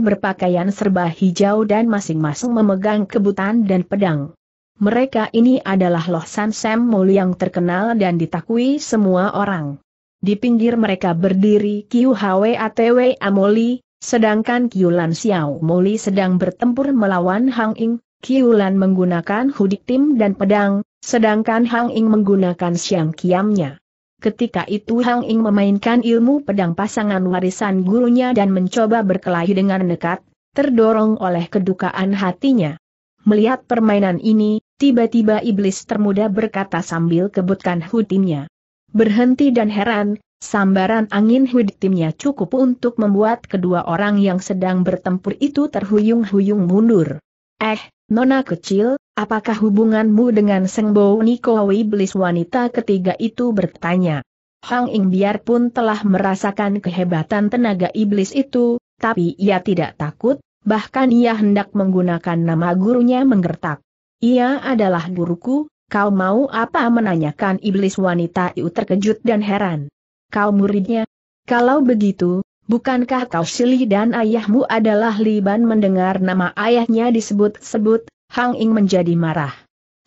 berpakaian serba hijau dan masing-masing memegang kebutan dan pedang. Mereka ini adalah Loh San Sam Mul yang terkenal dan ditakui semua orang. Di pinggir mereka berdiri Kiu Hwe Atw Amoli, sedangkan Kiu Lan Xiao Moli sedang bertempur melawan Hang Ing, Kiu Lan menggunakan hudik tim dan pedang, sedangkan Hang Ing menggunakan siang kiamnya. Ketika itu Hang Ing memainkan ilmu pedang pasangan warisan gurunya dan mencoba berkelahi dengan nekat, terdorong oleh kedukaan hatinya. Melihat permainan ini, tiba-tiba iblis termuda berkata sambil kebutkan hutimnya. Berhenti dan heran, sambaran angin hutimnya cukup untuk membuat kedua orang yang sedang bertempur itu terhuyung-huyung mundur. Eh, nona kecil, Apakah hubunganmu dengan Sengbo Niko iblis wanita ketiga itu bertanya? Hang Ing biarpun telah merasakan kehebatan tenaga iblis itu, tapi ia tidak takut, bahkan ia hendak menggunakan nama gurunya menggertak. Ia adalah guruku, kau mau apa menanyakan iblis wanita itu terkejut dan heran. Kau muridnya? Kalau begitu, bukankah kau Sili dan ayahmu adalah Liban mendengar nama ayahnya disebut-sebut, Hang Ing menjadi marah.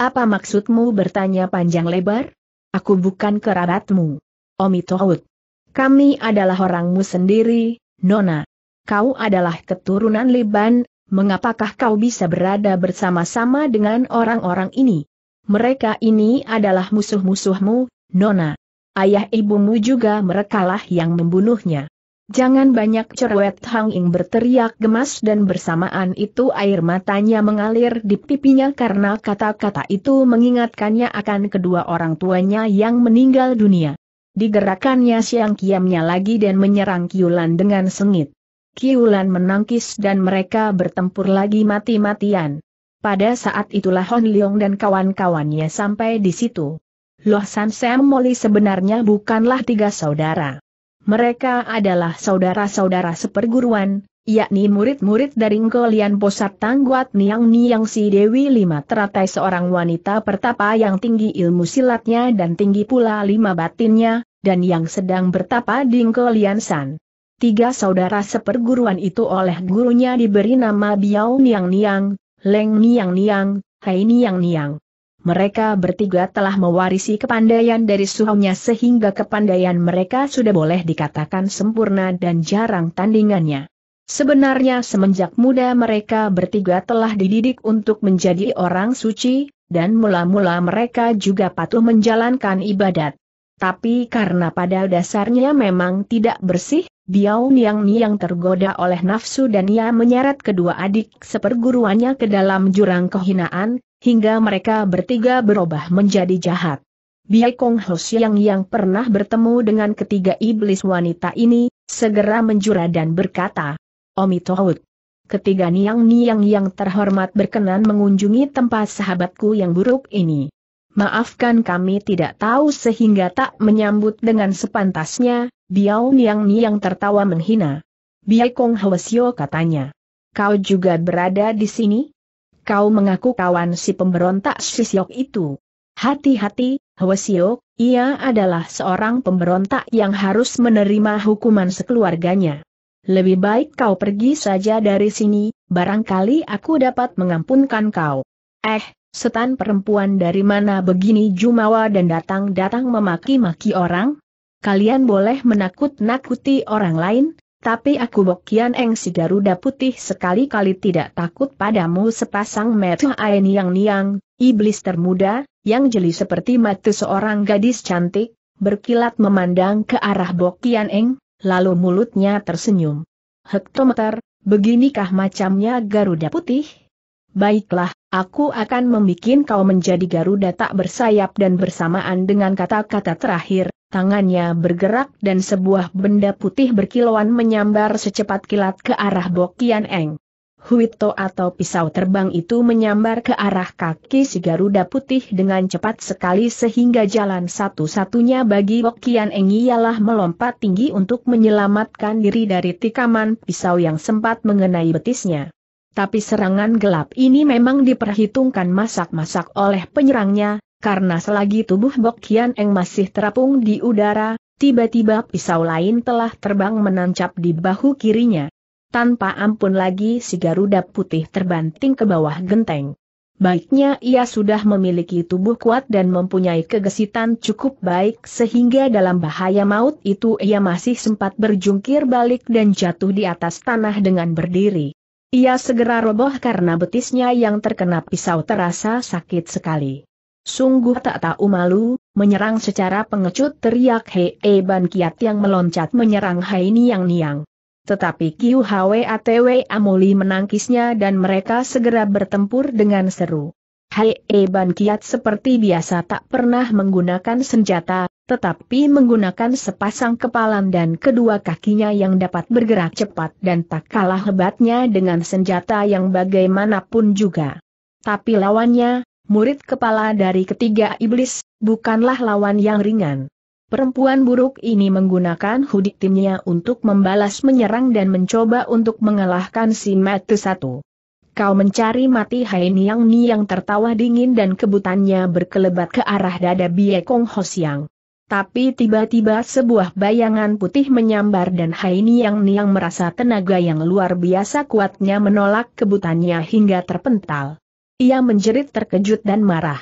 Apa maksudmu bertanya panjang lebar? Aku bukan kerabatmu. Omi Tohut. Kami adalah orangmu sendiri, Nona. Kau adalah keturunan Liban, mengapakah kau bisa berada bersama-sama dengan orang-orang ini? Mereka ini adalah musuh-musuhmu, Nona. Ayah ibumu juga merekalah yang membunuhnya. Jangan banyak cerewet Hang Ing berteriak gemas dan bersamaan itu air matanya mengalir di pipinya karena kata-kata itu mengingatkannya akan kedua orang tuanya yang meninggal dunia. Digerakannya siang kiamnya lagi dan menyerang Kiulan dengan sengit. Kiulan menangkis dan mereka bertempur lagi mati-matian. Pada saat itulah Hon Leong dan kawan-kawannya sampai di situ. Loh San Sam Moli sebenarnya bukanlah tiga saudara. Mereka adalah saudara-saudara seperguruan, yakni murid-murid dari Ngkolian Posat Tangguat Niang Niang Si Dewi Lima Teratai seorang wanita pertapa yang tinggi ilmu silatnya dan tinggi pula lima batinnya, dan yang sedang bertapa di Ngkolian San. Tiga saudara seperguruan itu oleh gurunya diberi nama Biao Niang Niang, Leng Niang Niang, Hai Niang Niang. Mereka bertiga telah mewarisi kepandaian dari suhunya sehingga kepandaian mereka sudah boleh dikatakan sempurna dan jarang tandingannya. Sebenarnya semenjak muda mereka bertiga telah dididik untuk menjadi orang suci, dan mula-mula mereka juga patuh menjalankan ibadat. Tapi karena pada dasarnya memang tidak bersih, Biao Niang Niang tergoda oleh nafsu dan ia menyeret kedua adik seperguruannya ke dalam jurang kehinaan, hingga mereka bertiga berubah menjadi jahat. Biai Kong Ho Siang yang pernah bertemu dengan ketiga iblis wanita ini, segera menjura dan berkata, Omi Tohut. Ketiga niang-niang yang terhormat berkenan mengunjungi tempat sahabatku yang buruk ini. Maafkan kami tidak tahu sehingga tak menyambut dengan sepantasnya, Biao niang-niang tertawa menghina. Biai Kong Hwasyo katanya. Kau juga berada di sini? kau mengaku kawan si pemberontak Sisyok itu. Hati-hati, Hwesiok, ia adalah seorang pemberontak yang harus menerima hukuman sekeluarganya. Lebih baik kau pergi saja dari sini, barangkali aku dapat mengampunkan kau. Eh, setan perempuan dari mana begini Jumawa dan datang-datang memaki-maki orang? Kalian boleh menakut-nakuti orang lain, tapi aku Bokian Eng si Garuda Putih sekali-kali tidak takut padamu sepasang mata air yang niang iblis termuda, yang jeli seperti mata seorang gadis cantik, berkilat memandang ke arah Bokian Eng, lalu mulutnya tersenyum. Hektometer, beginikah macamnya Garuda Putih? Baiklah, aku akan membuat kau menjadi Garuda tak bersayap dan bersamaan dengan kata-kata terakhir, tangannya bergerak dan sebuah benda putih berkilauan menyambar secepat kilat ke arah Bokian Eng. Huito atau pisau terbang itu menyambar ke arah kaki si Garuda Putih dengan cepat sekali sehingga jalan satu-satunya bagi Bokian Eng ialah melompat tinggi untuk menyelamatkan diri dari tikaman pisau yang sempat mengenai betisnya. Tapi serangan gelap ini memang diperhitungkan masak-masak oleh penyerangnya, karena selagi tubuh Bok Kian Eng masih terapung di udara, tiba-tiba pisau lain telah terbang menancap di bahu kirinya. Tanpa ampun lagi si Garuda putih terbanting ke bawah genteng. Baiknya ia sudah memiliki tubuh kuat dan mempunyai kegesitan cukup baik sehingga dalam bahaya maut itu ia masih sempat berjungkir balik dan jatuh di atas tanah dengan berdiri. Ia segera roboh karena betisnya yang terkena pisau terasa sakit sekali. Sungguh tak tahu malu, menyerang secara pengecut teriak Hei e Ban Kiat yang meloncat menyerang Hai Niang Niang. Tetapi Kiu Hwe Atw Amuli menangkisnya dan mereka segera bertempur dengan seru. Hai e Ban Kiat seperti biasa tak pernah menggunakan senjata, tetapi menggunakan sepasang kepalan dan kedua kakinya yang dapat bergerak cepat dan tak kalah hebatnya dengan senjata yang bagaimanapun juga. Tapi lawannya, murid kepala dari ketiga iblis, bukanlah lawan yang ringan. Perempuan buruk ini menggunakan hudik timnya untuk membalas menyerang dan mencoba untuk mengalahkan si Mate Satu. Kau mencari mati Hai Niang Niang tertawa dingin dan kebutannya berkelebat ke arah dada Bie Kong Ho Siang. Tapi tiba-tiba sebuah bayangan putih menyambar dan Hai Niang Niang merasa tenaga yang luar biasa kuatnya menolak kebutannya hingga terpental. Ia menjerit terkejut dan marah.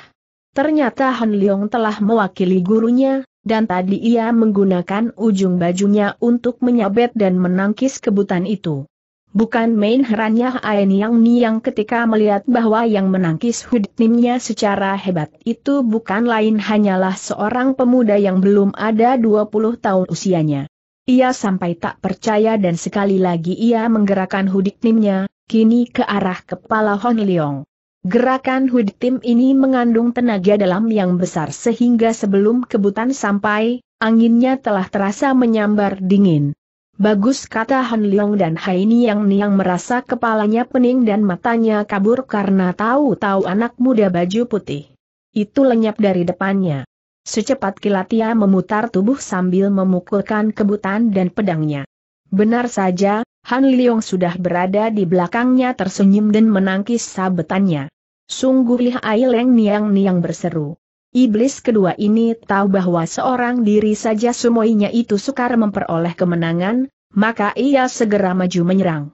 Ternyata Han Leong telah mewakili gurunya, dan tadi ia menggunakan ujung bajunya untuk menyabet dan menangkis kebutan itu. Bukan main herannya Aen Yang Niang ketika melihat bahwa yang menangkis hudnimnya secara hebat itu bukan lain hanyalah seorang pemuda yang belum ada 20 tahun usianya. Ia sampai tak percaya dan sekali lagi ia menggerakkan hudiknimnya, kini ke arah kepala Hon Leong. Gerakan Hud Tim ini mengandung tenaga dalam yang besar sehingga sebelum kebutan sampai, anginnya telah terasa menyambar dingin. Bagus kata Han Leong dan Hai Niang Niang merasa kepalanya pening dan matanya kabur karena tahu-tahu anak muda baju putih. Itu lenyap dari depannya. Secepat kilat ia memutar tubuh sambil memukulkan kebutan dan pedangnya. Benar saja, Han Leong sudah berada di belakangnya tersenyum dan menangkis sabetannya. Sungguh lihai Leng Niang Niang berseru. Iblis kedua ini tahu bahwa seorang diri saja semuanya itu sukar memperoleh kemenangan, maka ia segera maju menyerang.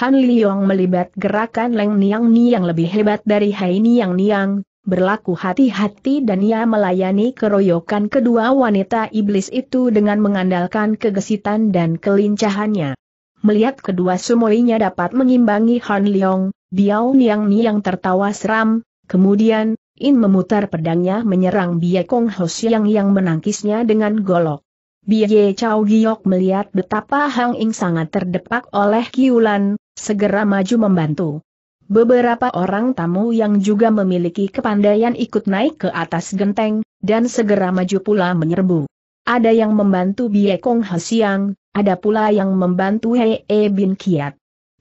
Han Liyong melibat gerakan Leng Niang Niang lebih hebat dari Hai Niang Niang, berlaku hati-hati dan ia melayani keroyokan kedua wanita iblis itu dengan mengandalkan kegesitan dan kelincahannya. Melihat kedua semuanya dapat mengimbangi Han Liong, Biao Niang Niang tertawa seram, kemudian, In memutar pedangnya menyerang Bie Kong Ho Siang yang menangkisnya dengan golok. Bie Chao Giok melihat betapa Hang Ing sangat terdepak oleh Kiulan, segera maju membantu. Beberapa orang tamu yang juga memiliki kepandaian ikut naik ke atas genteng, dan segera maju pula menyerbu. Ada yang membantu Bie Kong Siang, ada pula yang membantu Hei e Bin Kiat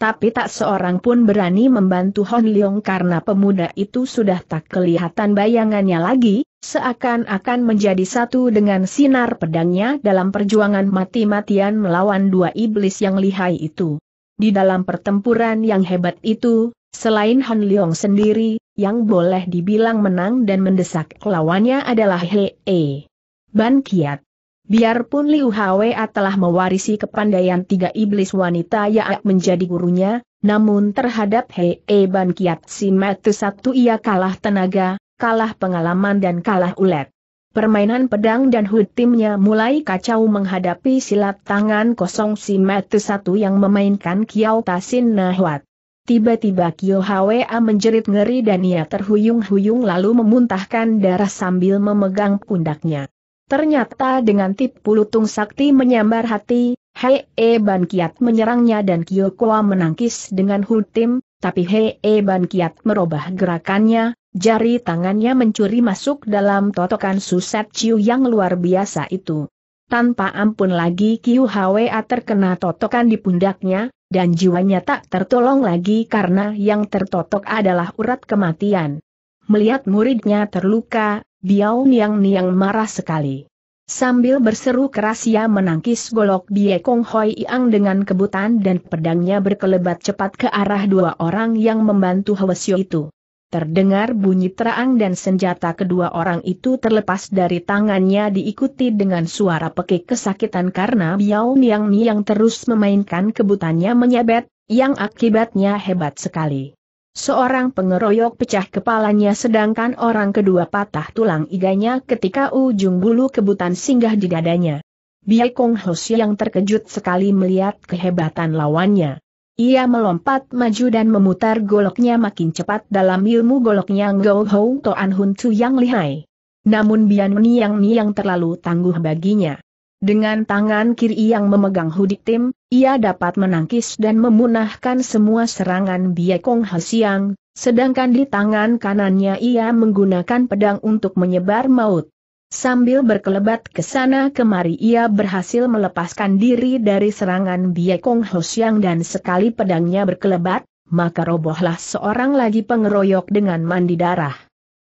tapi tak seorang pun berani membantu Hon Leong karena pemuda itu sudah tak kelihatan bayangannya lagi, seakan-akan menjadi satu dengan sinar pedangnya dalam perjuangan mati-matian melawan dua iblis yang lihai itu. Di dalam pertempuran yang hebat itu, selain Hon Leong sendiri, yang boleh dibilang menang dan mendesak lawannya adalah Hee Ban Kiat. Biarpun Liu Hwa telah mewarisi kepandaian tiga iblis wanita yang menjadi gurunya, namun terhadap Hei e Ban Kiat Si Metu Satu ia kalah tenaga, kalah pengalaman dan kalah ulet. Permainan pedang dan hood timnya mulai kacau menghadapi silat tangan kosong Si Metu Satu yang memainkan Kiao Tasin Nahwat. Tiba-tiba Kiao Hwa menjerit ngeri dan ia terhuyung-huyung lalu memuntahkan darah sambil memegang pundaknya. Ternyata dengan tipu lutung sakti menyambar hati, Hei e Ban Kiat menyerangnya dan Kwa menangkis dengan hutim, tapi Hei e Ban Kiat merubah gerakannya, jari tangannya mencuri masuk dalam totokan Suset Chiu yang luar biasa itu. Tanpa ampun lagi Kyu Hwa terkena totokan di pundaknya, dan jiwanya tak tertolong lagi karena yang tertotok adalah urat kematian. Melihat muridnya terluka, Biao Niang Niang marah sekali. Sambil berseru keras ia menangkis golok Bie Kong Hoi Iang dengan kebutan dan pedangnya berkelebat cepat ke arah dua orang yang membantu Hwasyo itu. Terdengar bunyi terang dan senjata kedua orang itu terlepas dari tangannya diikuti dengan suara pekik kesakitan karena Biao Niang Niang terus memainkan kebutannya menyabet, yang akibatnya hebat sekali. Seorang pengeroyok pecah kepalanya sedangkan orang kedua patah tulang iganya ketika ujung bulu kebutan singgah di dadanya. Biai Kong Hos yang terkejut sekali melihat kehebatan lawannya. Ia melompat maju dan memutar goloknya makin cepat dalam ilmu goloknya Ngou Hou Toan Hun Tu yang lihai. Namun Bian Niang Niang terlalu tangguh baginya. Dengan tangan kiri yang memegang hudik tim, ia dapat menangkis dan memunahkan semua serangan Biekong Hasiang, sedangkan di tangan kanannya ia menggunakan pedang untuk menyebar maut. Sambil berkelebat ke sana kemari ia berhasil melepaskan diri dari serangan Biekong Hosiang dan sekali pedangnya berkelebat, maka robohlah seorang lagi pengeroyok dengan mandi darah.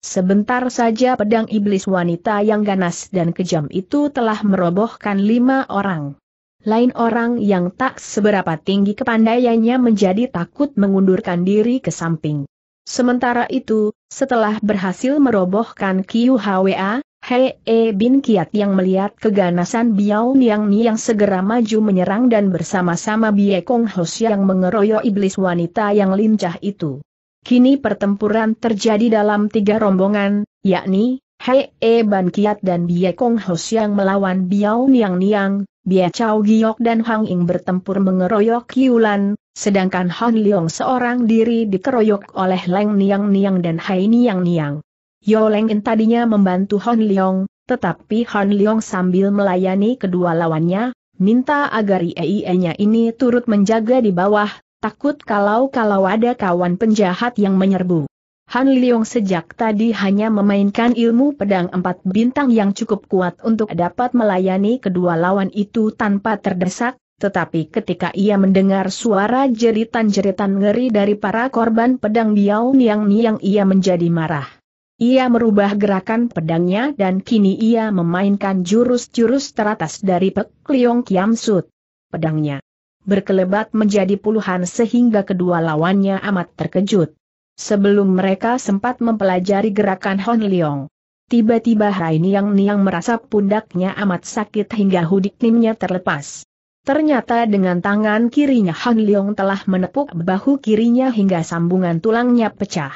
Sebentar saja pedang iblis wanita yang ganas dan kejam itu telah merobohkan lima orang lain orang yang tak seberapa tinggi kepandaiannya menjadi takut mengundurkan diri ke samping. Sementara itu, setelah berhasil merobohkan QHWA, Hei e Bin Kiat yang melihat keganasan Biao Niang Ni yang segera maju menyerang dan bersama-sama Bie Kong Hos yang mengeroyok iblis wanita yang lincah itu. Kini pertempuran terjadi dalam tiga rombongan, yakni Hei e Ban Kiat dan Bie Kong Hos yang melawan Biao Niang Niang, Bia Chao Giok dan Hang Ying bertempur mengeroyok Yulan, sedangkan Han Leong seorang diri dikeroyok oleh Leng Niang Niang dan Hai Niang Niang. Yo Leng In tadinya membantu Han Leong, tetapi Han Leong sambil melayani kedua lawannya, minta agar iei nya ini turut menjaga di bawah, takut kalau-kalau ada kawan penjahat yang menyerbu. Han Liong sejak tadi hanya memainkan ilmu pedang empat bintang yang cukup kuat untuk dapat melayani kedua lawan itu tanpa terdesak, tetapi ketika ia mendengar suara jeritan-jeritan ngeri dari para korban pedang Biao Niang Niang ia menjadi marah. Ia merubah gerakan pedangnya dan kini ia memainkan jurus-jurus teratas dari Pek Liong Kiam Sut. Pedangnya berkelebat menjadi puluhan sehingga kedua lawannya amat terkejut sebelum mereka sempat mempelajari gerakan Hon Leong. Tiba-tiba Hai Niang Niang merasa pundaknya amat sakit hingga hudik nimnya terlepas. Ternyata dengan tangan kirinya Han Leong telah menepuk bahu kirinya hingga sambungan tulangnya pecah.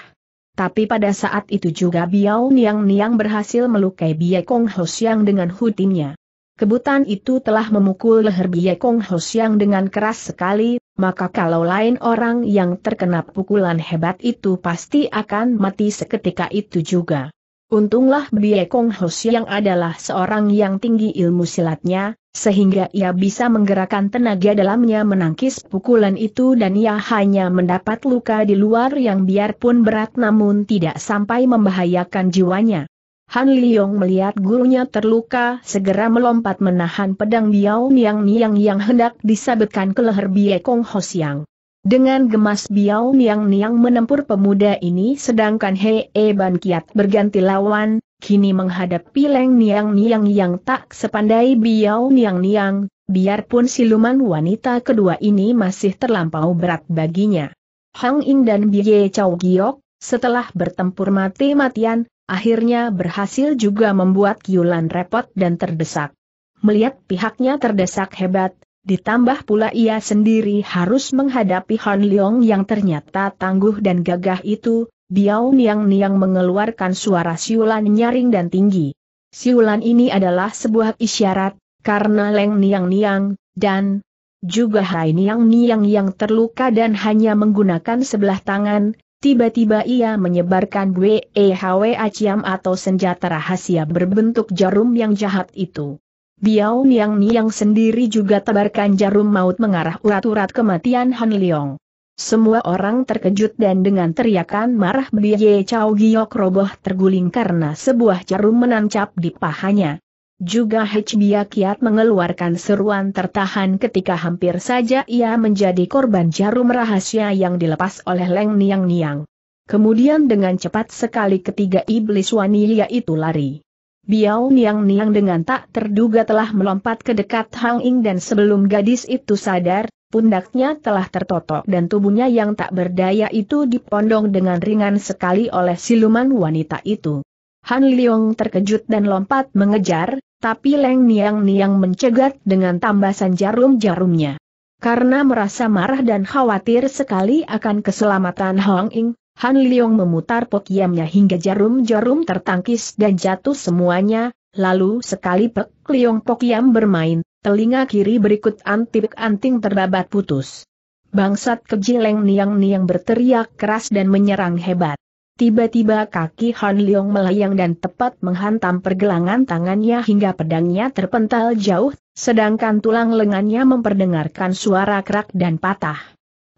Tapi pada saat itu juga Biao Niang Niang berhasil melukai Bie Kong Hos yang dengan hutinnya kebutan itu telah memukul leher Bie Kong Ho Siang dengan keras sekali, maka kalau lain orang yang terkena pukulan hebat itu pasti akan mati seketika itu juga. Untunglah Bie Kong Ho yang adalah seorang yang tinggi ilmu silatnya, sehingga ia bisa menggerakkan tenaga dalamnya menangkis pukulan itu dan ia hanya mendapat luka di luar yang biarpun berat namun tidak sampai membahayakan jiwanya. Han Liong melihat gurunya terluka, segera melompat menahan pedang Biao Niang Niang yang hendak disabetkan ke leher Bie Kong Ho Siang. Dengan gemas Biao Niang Niang menempur pemuda ini sedangkan He E Ban Kiat berganti lawan, kini menghadapi Leng Niang Niang yang tak sepandai Biao Niang Niang, biarpun siluman wanita kedua ini masih terlampau berat baginya. Hang Ing dan Bie Chow Giok, setelah bertempur mati-matian, akhirnya berhasil juga membuat Kiulan repot dan terdesak. Melihat pihaknya terdesak hebat, ditambah pula ia sendiri harus menghadapi Han Leong yang ternyata tangguh dan gagah itu, Biao Niang Niang mengeluarkan suara siulan nyaring dan tinggi. Siulan ini adalah sebuah isyarat, karena Leng Niang Niang, dan juga Hai Niang Niang yang terluka dan hanya menggunakan sebelah tangan, Tiba-tiba ia menyebarkan WEHW e Aciam atau senjata rahasia berbentuk jarum yang jahat itu. Biao Niang Niang sendiri juga tebarkan jarum maut mengarah urat-urat kematian Han Leong. Semua orang terkejut dan dengan teriakan marah Biye Chow Giok roboh terguling karena sebuah jarum menancap di pahanya. Juga Hechbia kiat mengeluarkan seruan tertahan ketika hampir saja ia menjadi korban jarum rahasia yang dilepas oleh Leng Niang Niang. Kemudian dengan cepat sekali ketiga iblis wanita itu lari. Biao Niang Niang dengan tak terduga telah melompat ke dekat Hang Ing dan sebelum gadis itu sadar, pundaknya telah tertotok dan tubuhnya yang tak berdaya itu dipondong dengan ringan sekali oleh siluman wanita itu. Han Leong terkejut dan lompat mengejar, tapi Leng Niang Niang mencegat dengan tambasan jarum-jarumnya. Karena merasa marah dan khawatir sekali akan keselamatan Hong Ing, Han Liong memutar pokiamnya hingga jarum-jarum tertangkis dan jatuh semuanya, lalu sekali Pek Liong pokiam bermain, telinga kiri berikut antik-anting terbabat putus. Bangsat keji Leng Niang Niang berteriak keras dan menyerang hebat. Tiba-tiba kaki Han Leong melayang dan tepat menghantam pergelangan tangannya hingga pedangnya terpental jauh, sedangkan tulang lengannya memperdengarkan suara kerak dan patah.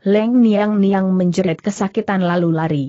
Leng Niang Niang menjerit kesakitan lalu lari.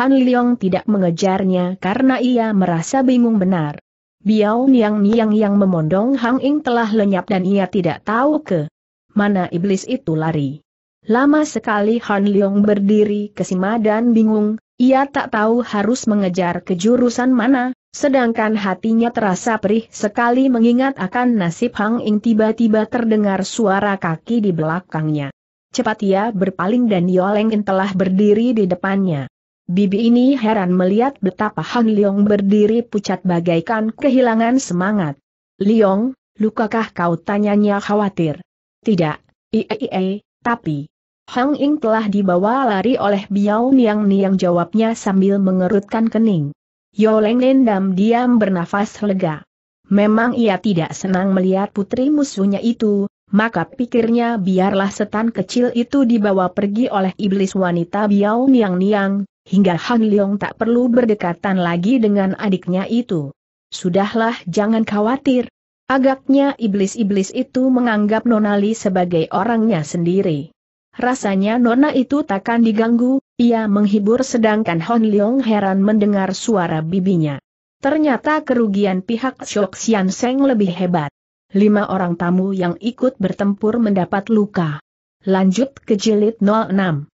Han Leong tidak mengejarnya karena ia merasa bingung benar. Biao Niang Niang yang memondong Hang Ing telah lenyap dan ia tidak tahu ke mana iblis itu lari. Lama sekali Han Leong berdiri kesima dan bingung, ia tak tahu harus mengejar kejurusan mana, sedangkan hatinya terasa perih sekali mengingat akan nasib Hang Ing tiba-tiba terdengar suara kaki di belakangnya. Cepat ia berpaling dan Yoleng telah berdiri di depannya. Bibi ini heran melihat betapa Hang Leong berdiri pucat bagaikan kehilangan semangat. Leong, lukakah kau tanyanya khawatir? Tidak, iee, tapi... Hang Ying telah dibawa lari oleh Biao Niang Niang jawabnya sambil mengerutkan kening. Leng Nendam diam bernafas lega. Memang ia tidak senang melihat putri musuhnya itu, maka pikirnya biarlah setan kecil itu dibawa pergi oleh iblis wanita Biao Niang Niang, hingga Han Leong tak perlu berdekatan lagi dengan adiknya itu. Sudahlah jangan khawatir, Agaknya iblis-iblis itu menganggap Nonali sebagai orangnya sendiri. Rasanya nona itu takkan diganggu, ia menghibur sedangkan Hon Leong heran mendengar suara bibinya. Ternyata kerugian pihak Shok Sian Seng lebih hebat. Lima orang tamu yang ikut bertempur mendapat luka. Lanjut ke jilid 06.